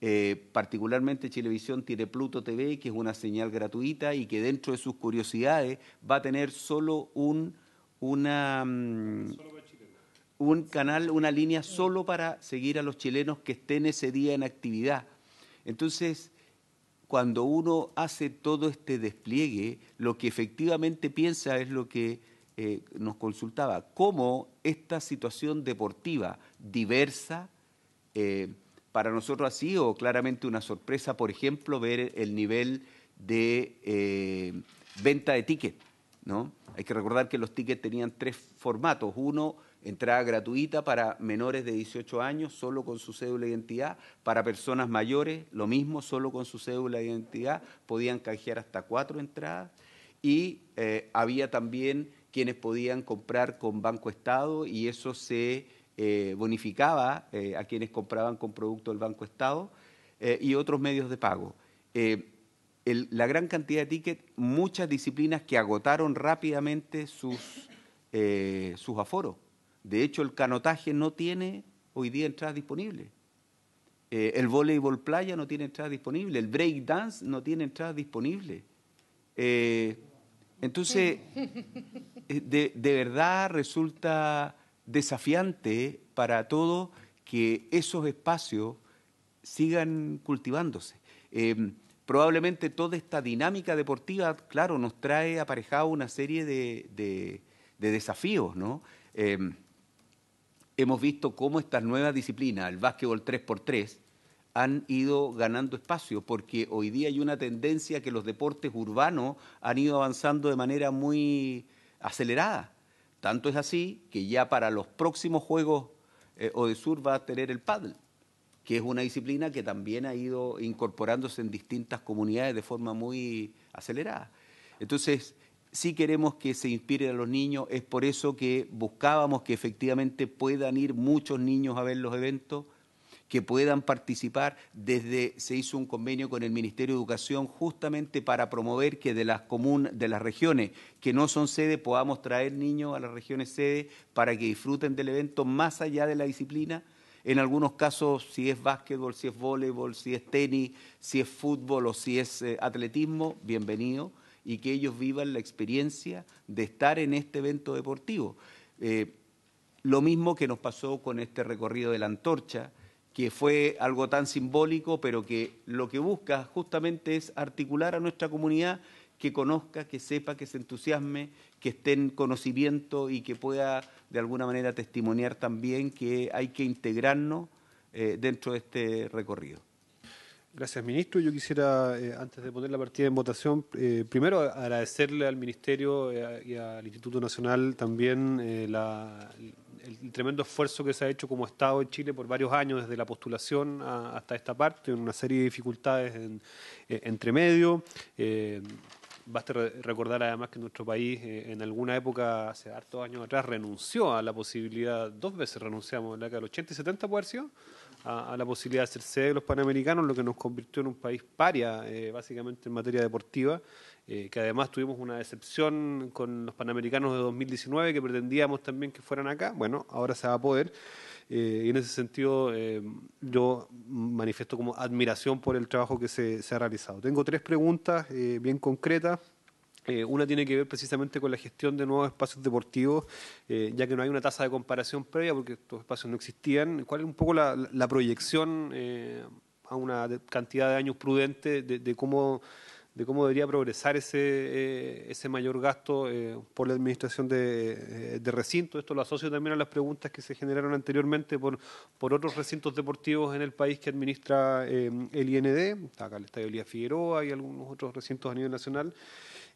Eh, particularmente Chilevisión tiene Pluto TV, que es una señal gratuita y que dentro de sus curiosidades va a tener solo un, una... Mm, un canal, una línea solo para seguir a los chilenos que estén ese día en actividad. Entonces, cuando uno hace todo este despliegue, lo que efectivamente piensa es lo que eh, nos consultaba, cómo esta situación deportiva diversa, eh, para nosotros ha sido claramente una sorpresa, por ejemplo, ver el nivel de eh, venta de tickets. ¿no? Hay que recordar que los tickets tenían tres formatos. Uno, entrada gratuita para menores de 18 años, solo con su cédula de identidad, para personas mayores, lo mismo, solo con su cédula de identidad, podían canjear hasta cuatro entradas, y eh, había también quienes podían comprar con Banco Estado y eso se eh, bonificaba eh, a quienes compraban con producto del Banco Estado y otros medios de pago. la gran cantidad de tickets, muchas disciplinas que agotaron rápidamente sus aforos. De hecho, el canotaje no tiene hoy día entradas disponibles. Eh, el voleibol playa no tiene entradas disponibles. El break dance no tiene entradas disponibles. Eh, entonces, eh, de, verdad resulta desafiante para todos que esos espacios sigan cultivándose. probablemente toda esta dinámica deportiva, claro, nos trae aparejado una serie de, desafíos, ¿no? hemos visto cómo estas nuevas disciplinas, el básquetbol 3x3, han ido ganando espacio, porque hoy día hay una tendencia que los deportes urbanos han ido avanzando de manera muy acelerada. Tanto es así que ya para los próximos Juegos eh, sur va a tener el paddle, que es una disciplina que también ha ido incorporándose en distintas comunidades de forma muy acelerada. Entonces, si queremos que se inspiren a los niños, es por eso que buscábamos que efectivamente puedan ir muchos niños a ver los eventos, que puedan participar. Desde se hizo un convenio con el Ministerio de Educación justamente para promover que de las de las regiones que no son sede, podamos traer niños a las regiones sede para que disfruten del evento más allá de la disciplina. En algunos casos, si es básquetbol, si es voleibol, si es tenis, si es fútbol o si es eh, atletismo, bienvenido y que ellos vivan la experiencia de estar en este evento deportivo. Eh, lo mismo que nos pasó con este recorrido de la antorcha, que fue algo tan simbólico, pero que lo que busca justamente es articular a nuestra comunidad que conozca, que sepa, que se entusiasme, que esté en conocimiento y que pueda de alguna manera testimoniar también que hay que integrarnos eh, dentro de este recorrido. Gracias, ministro. Yo quisiera, eh, antes de poner la partida en votación, eh, primero agradecerle al Ministerio eh, y al Instituto Nacional también el, tremendo esfuerzo que se ha hecho como Estado en Chile por varios años, desde la postulación hasta esta parte, en una serie de dificultades en, entre medio. Basta recordar además que nuestro país en alguna época, hace hartos años atrás, renunció a la posibilidad, dos veces renunciamos, en la que del 80 y 70 puede a, la posibilidad de ser sede de los Panamericanos, lo que nos convirtió en un país paria, eh, básicamente en materia deportiva, eh, que además tuvimos una decepción con los Panamericanos de 2019, que pretendíamos también que fueran acá. Bueno, ahora se va a poder. Eh, y en ese sentido, yo manifiesto como admiración por el trabajo que se, se ha realizado. Tengo tres preguntas bien concretas. Eh, una tiene que ver precisamente con la gestión de nuevos espacios deportivos, eh, ya que no hay una tasa de comparación previa porque estos espacios no existían. ¿Cuál es un poco la, proyección eh, a una cantidad de años prudente de, cómo, debería progresar ese, mayor gasto por la administración de, recintos? Esto lo asocio también a las preguntas que se generaron anteriormente por, otros recintos deportivos en el país que administra el IND, acá el Estadio Elías Figueroa y algunos otros recintos a nivel nacional.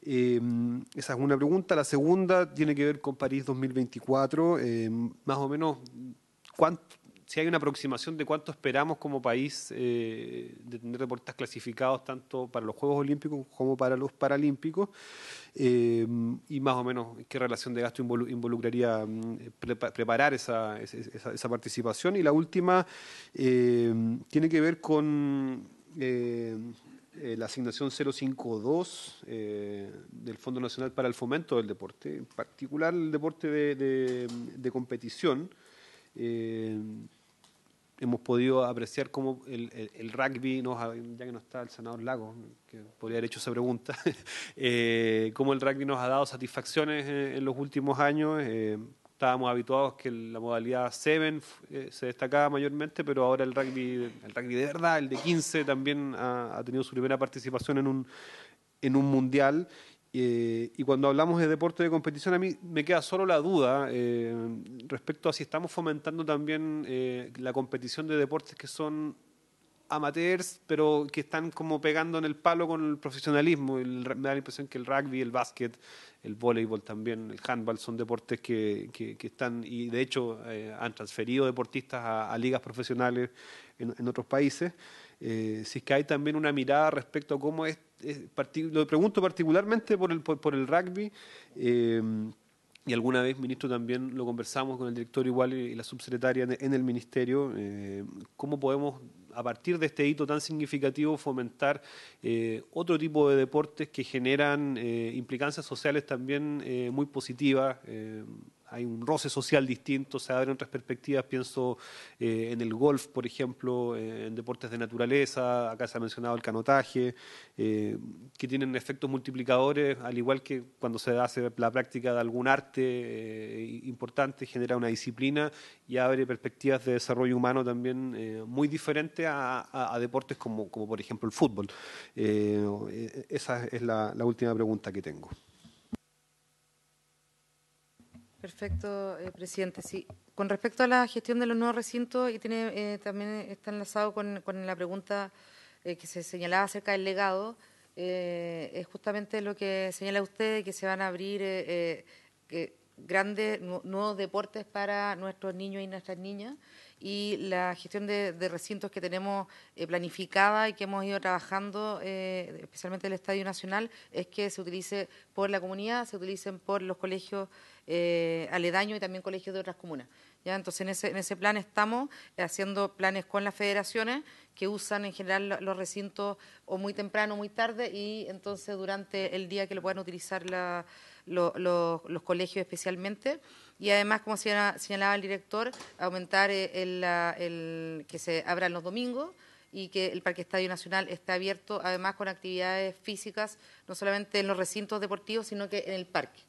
Em, esa es una pregunta. La segunda tiene que ver con París 2024. Em, más o menos, si hay una aproximación de cuánto esperamos como país eh, de tener deportistas clasificados tanto para los Juegos Olímpicos como para los Paralímpicos em, y más o menos qué relación de gasto involucraría mm, preparar esa, participación. Y la última tiene que ver con eh, la asignación 052 eh, del Fondo Nacional para el Fomento del Deporte, en particular el deporte de, competición. Eh, hemos podido apreciar cómo el, rugby, ya que no está el senador Lago, que podría haber hecho esa pregunta, cómo el rugby nos ha dado satisfacciones en, los últimos años, estábamos habituados que la modalidad 7 eh, se destacaba mayormente, pero ahora el rugby, el rugby de verdad, el de 15, también ha, tenido su primera participación en un, en un mundial. Eh, y cuando hablamos de deporte de competición, a mí me queda solo la duda eh, respecto a si estamos fomentando también la competición de deportes que son amateurs, pero que están como pegando en el palo con el profesionalismo. me da la impresión que el rugby, el básquet, el voleibol también, el handball son deportes que, están, y de hecho eh, han transferido deportistas a, ligas profesionales en, otros países. Eh, si es que hay también una mirada respecto a cómo es, lo pregunto particularmente por el, por, el rugby. Em, y alguna vez, ministro, también lo conversamos con el director igual y, la subsecretaria en el ministerio, eh, cómo podemos a partir de este hito tan significativo fomentar eh, otro tipo de deportes que generan eh, implicancias sociales también eh, muy positivas hay un roce social distinto, se abren otras perspectivas, pienso eh, en el golf, por ejemplo, eh, en deportes de naturaleza, acá se ha mencionado el canotaje, eh, que tienen efectos multiplicadores, al igual que cuando se hace la práctica de algún arte importante, genera una disciplina y abre perspectivas de desarrollo humano también muy diferentes a, deportes como, por ejemplo el fútbol. esa es la última pregunta que tengo. Perfecto, eh, presidente. Sí, con respecto a la gestión de los nuevos recintos, y tiene, eh, también está enlazado con, la pregunta eh, que se señalaba acerca del legado, es justamente lo que señala usted, que se van a abrir grandes nuevos deportes para nuestros niños y nuestras niñas y la gestión de, recintos que tenemos eh, planificada y que hemos ido trabajando, eh, especialmente el Estadio Nacional, es que se utilice por la comunidad, se utilicen por los colegios eh, aledaños y también colegios de otras comunas. Entonces, en ese, plan estamos haciendo planes con las federaciones que usan en general los recintos o muy temprano o muy tarde y entonces durante el día que lo puedan utilizar los colegios especialmente y además, como señalaba el director, aumentar eh, el, que se abran los domingos y que el Parque Estadio Nacional esté abierto además con actividades físicas, no solamente en los recintos deportivos, sino que en el parque.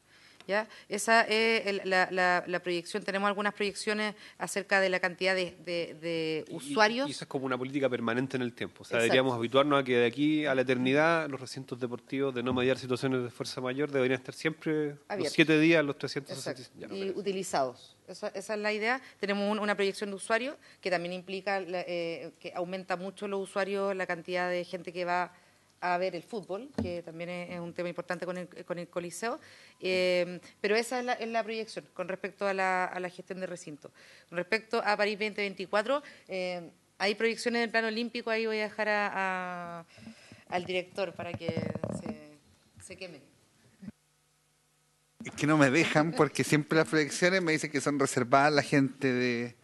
¿ya? Esa es la, proyección. Tenemos algunas proyecciones acerca de la cantidad de, usuarios. Y, esa es como una política permanente en el tiempo. O sea, deberíamos habituarnos a que de aquí a la eternidad los recintos deportivos de no mediar situaciones de fuerza mayor deberían estar siempre los siete días, los 365. y utilizados. Esa, es la idea. Tenemos una proyección de usuarios que también implica eh, que aumenta mucho los usuarios, la cantidad de gente que va a ver el fútbol, que también es un tema importante con el, con el Coliseo, eh, pero esa es la, proyección con respecto a la, gestión de recinto. Con respecto a París 2024, eh, hay proyecciones del plano olímpico, ahí voy a dejar a, al director para que se, se queme. Es que no me dejan porque siempre las proyecciones me dicen que son reservadas la gente de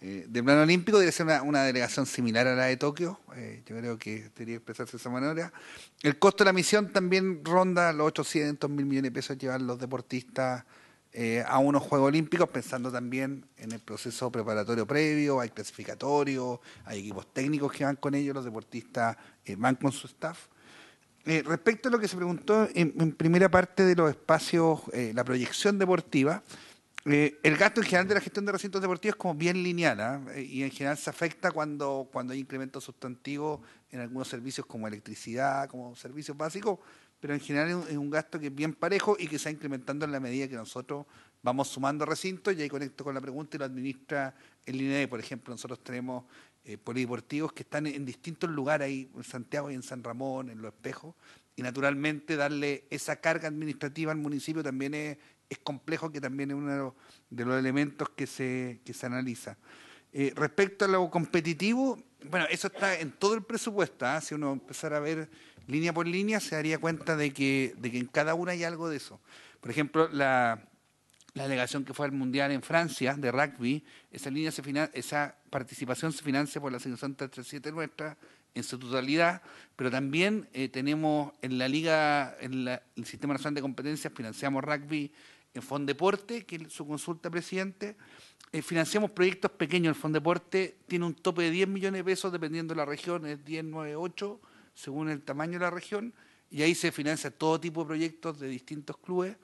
eh, del plano olímpico debe ser una, delegación similar a la de Tokio. Eh, yo creo que debería expresarse de esa manera. El costo de la misión también ronda los 800 mil millones de pesos llevan los deportistas eh, a unos Juegos Olímpicos, pensando también en el proceso preparatorio previo, hay clasificatorios, hay equipos técnicos que van con ellos, los deportistas eh, van con su staff. respecto a lo que se preguntó en primera parte de los espacios, la proyección deportiva, eh, el gasto en general de la gestión de recintos deportivos es como bien lineal ¿ah? eh, y en general se afecta cuando, cuando hay incrementos sustantivos en algunos servicios como electricidad, como servicios básicos, pero en general es un gasto que es bien parejo y que se va incrementando en la medida que nosotros vamos sumando recintos y ahí conecto con la pregunta y lo administra el de Por ejemplo, nosotros tenemos polidiportivos eh, polideportivos que están en distintos lugares ahí, en Santiago y en San Ramón, en Los Espejos, y naturalmente darle esa carga administrativa al municipio también es, es complejo, que también es uno de los, elementos que se, que se analiza. Eh, respecto a lo competitivo, bueno, eso está en todo el presupuesto. ¿ah? Si uno empezara a ver línea por línea, se daría cuenta de que, en cada una hay algo de eso. Por ejemplo, la, delegación que fue al Mundial en Francia de rugby, esa, línea se esa participación se financia por la Asociación 337 nuestra en su totalidad, pero también eh, tenemos en la Liga, en el Sistema Nacional de Competencias, financiamos rugby en Deporte, que es su consulta, presidente, eh, financiamos proyectos pequeños. El Deporte tiene un tope de 10 millones de pesos dependiendo de la región, es 10, 9, 8, según el tamaño de la región, y ahí se financia todo tipo de proyectos de distintos clubes.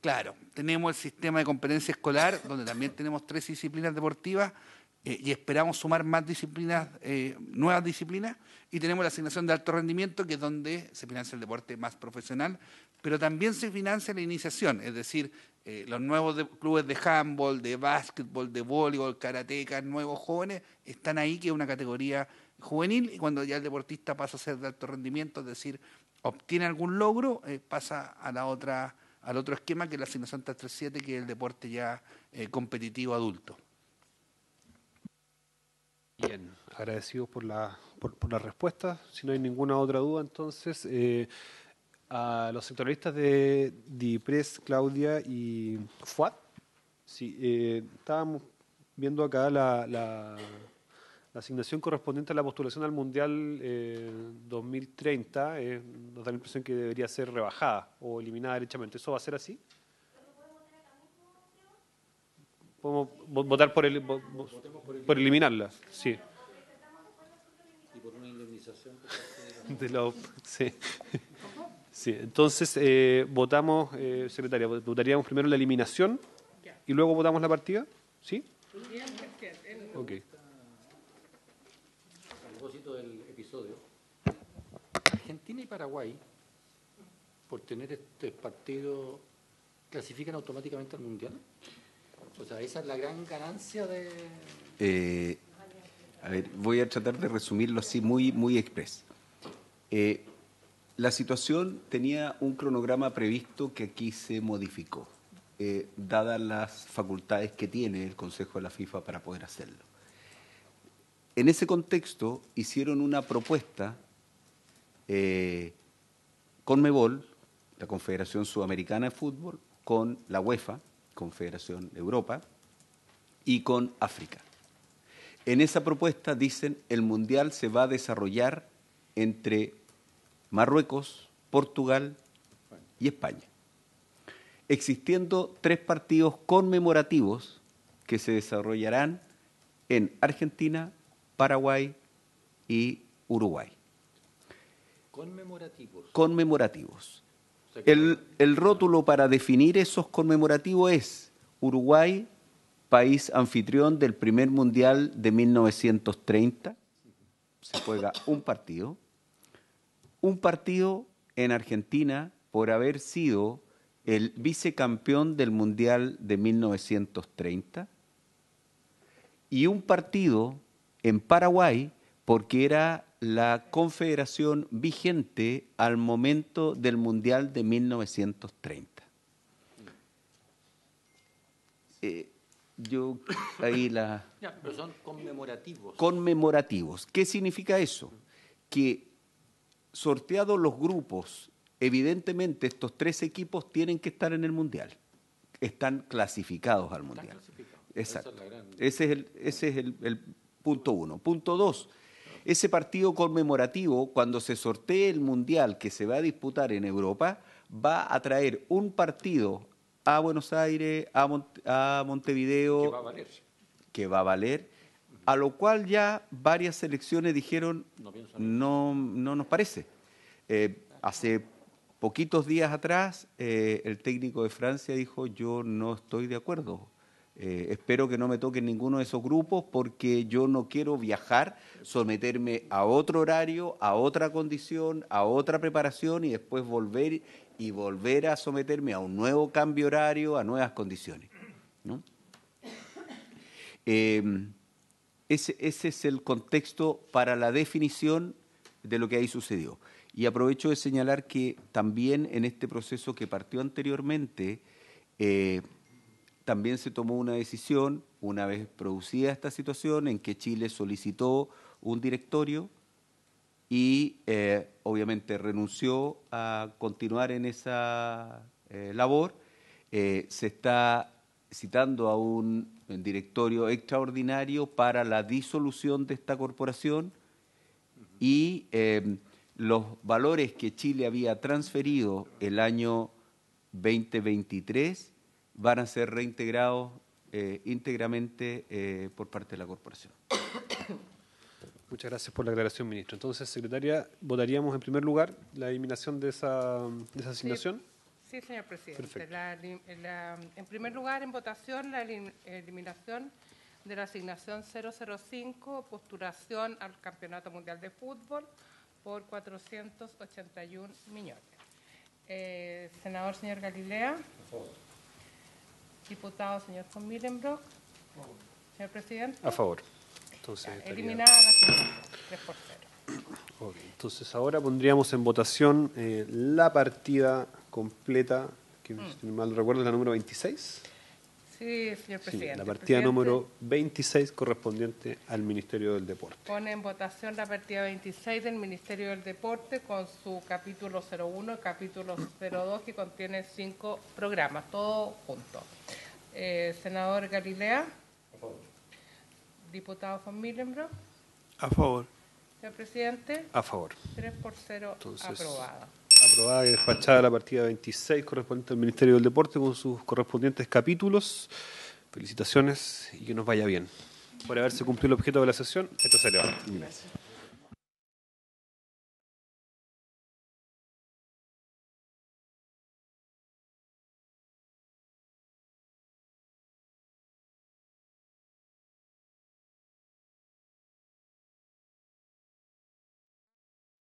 Claro, tenemos el sistema de competencia escolar, donde también tenemos tres disciplinas deportivas eh, y esperamos sumar más disciplinas, eh, nuevas disciplinas, y tenemos la asignación de alto rendimiento, que es donde se financia el deporte más profesional, pero también se financia la iniciación, es decir, eh, los nuevos clubes de handball, de básquetbol, de voleibol, karatecas, nuevos jóvenes, están ahí, que es una categoría juvenil, y cuando ya el deportista pasa a ser de alto rendimiento, es decir, obtiene algún logro, eh, pasa a la otra, al otro esquema que es la asignación 37, que es el deporte ya eh, competitivo adulto. Bien, agradecidos por la, por, por la respuesta. Si no hay ninguna otra duda, entonces a los sectoristas de DIPRES, Claudia y FUAT. Sí, eh, estábamos viendo acá la, asignación correspondiente a la postulación al Mundial 2030. Eh, eh, nos da la impresión que debería ser rebajada o eliminada derechamente. ¿Eso va a ser así? Podemos votar por, el, por eliminarla, sí. Y por una indemnización. De los, sí entonces eh, votamos, eh, secretaria, votaríamos primero la eliminación y luego votamos la partida, ¿sí? A propósito del episodio, Argentina y Paraguay, por tener este partido, clasifican automáticamente al Mundial. O sea, esa es la gran ganancia de... Eh, a ver, voy a tratar de resumirlo así muy, muy express. Eh, la situación tenía un cronograma previsto que aquí se modificó, eh, dadas las facultades que tiene el Consejo de la FIFA para poder hacerlo. En ese contexto hicieron una propuesta eh, con Mebol, la Confederación Sudamericana de Fútbol, con la UEFA, Confederación Europa, y con África. En esa propuesta dicen el Mundial se va a desarrollar entre Marruecos, Portugal y España, existiendo tres partidos conmemorativos que se desarrollarán en Argentina, Paraguay y Uruguay. Conmemorativos. Conmemorativos. El, el, rótulo para definir esos conmemorativos es Uruguay, país anfitrión del primer mundial de 1930. Se juega un partido un partido en Argentina por haber sido el vicecampeón del Mundial de 1930 y un partido en Paraguay porque era la confederación vigente al momento del Mundial de 1930. Eh, yo ahí la... son conmemorativos. Conmemorativos. ¿Qué significa eso? Que sorteados los grupos, evidentemente estos tres equipos tienen que estar en el Mundial. Están clasificados al Mundial. Exacto. Ese es, el, ese es el, punto uno. Punto dos, ese partido conmemorativo, cuando se sortee el Mundial que se va a disputar en Europa, va a traer un partido a Buenos Aires, a, a Montevideo, que va a valer, que va a valer a lo cual ya varias selecciones dijeron no, no nos parece. Eh, hace poquitos días atrás eh, el técnico de Francia dijo yo no estoy de acuerdo. Eh, espero que no me toquen ninguno de esos grupos porque yo no quiero viajar, someterme a otro horario, a otra condición, a otra preparación y después volver y volver a someterme a un nuevo cambio horario, a nuevas condiciones. ¿no? Ese, es el contexto para la definición de lo que ahí sucedió. Y aprovecho de señalar que también en este proceso que partió anteriormente, eh, también se tomó una decisión, una vez producida esta situación, en que Chile solicitó un directorio y eh, obviamente renunció a continuar en esa eh, labor. se está citando a un directorio extraordinario para la disolución de esta corporación y em, los valores que Chile había transferido el año 2023 van a ser reintegrados eh, íntegramente eh, por parte de la corporación. Muchas gracias por la aclaración, ministro. Entonces, secretaria, votaríamos en primer lugar la eliminación de esa, de esa asignación. Sí. Sí, señor presidente. Eh, en primer lugar, en votación, la eliminación de la asignación 005, postulación al Campeonato Mundial de Fútbol por 481 millones. Eh, senador, señor Galilea. A favor. Diputado, señor von Señor presidente. A favor. Entonces, eliminada la asignación, 3 por 0. entonces ahora pondríamos en votación eh, la partida completa, que mm. si mal recuerdo es la número 26. Sí, señor presidente. la partida número 26 correspondiente al Ministerio del Deporte. Pone en votación la partida 26 del Ministerio del Deporte con su capítulo 01 y capítulo 02 que contiene cinco programas, todo junto. Eh, senador Galilea. A favor. Diputado Van A favor. Señor presidente. A favor. 3 por 0 aprobado aprobada y despachada la partida 26 correspondiente al Ministerio del Deporte con sus correspondientes capítulos. Felicitaciones y que nos vaya bien. Por haberse cumplido el objeto de la sesión, esto se levanta. Gracias.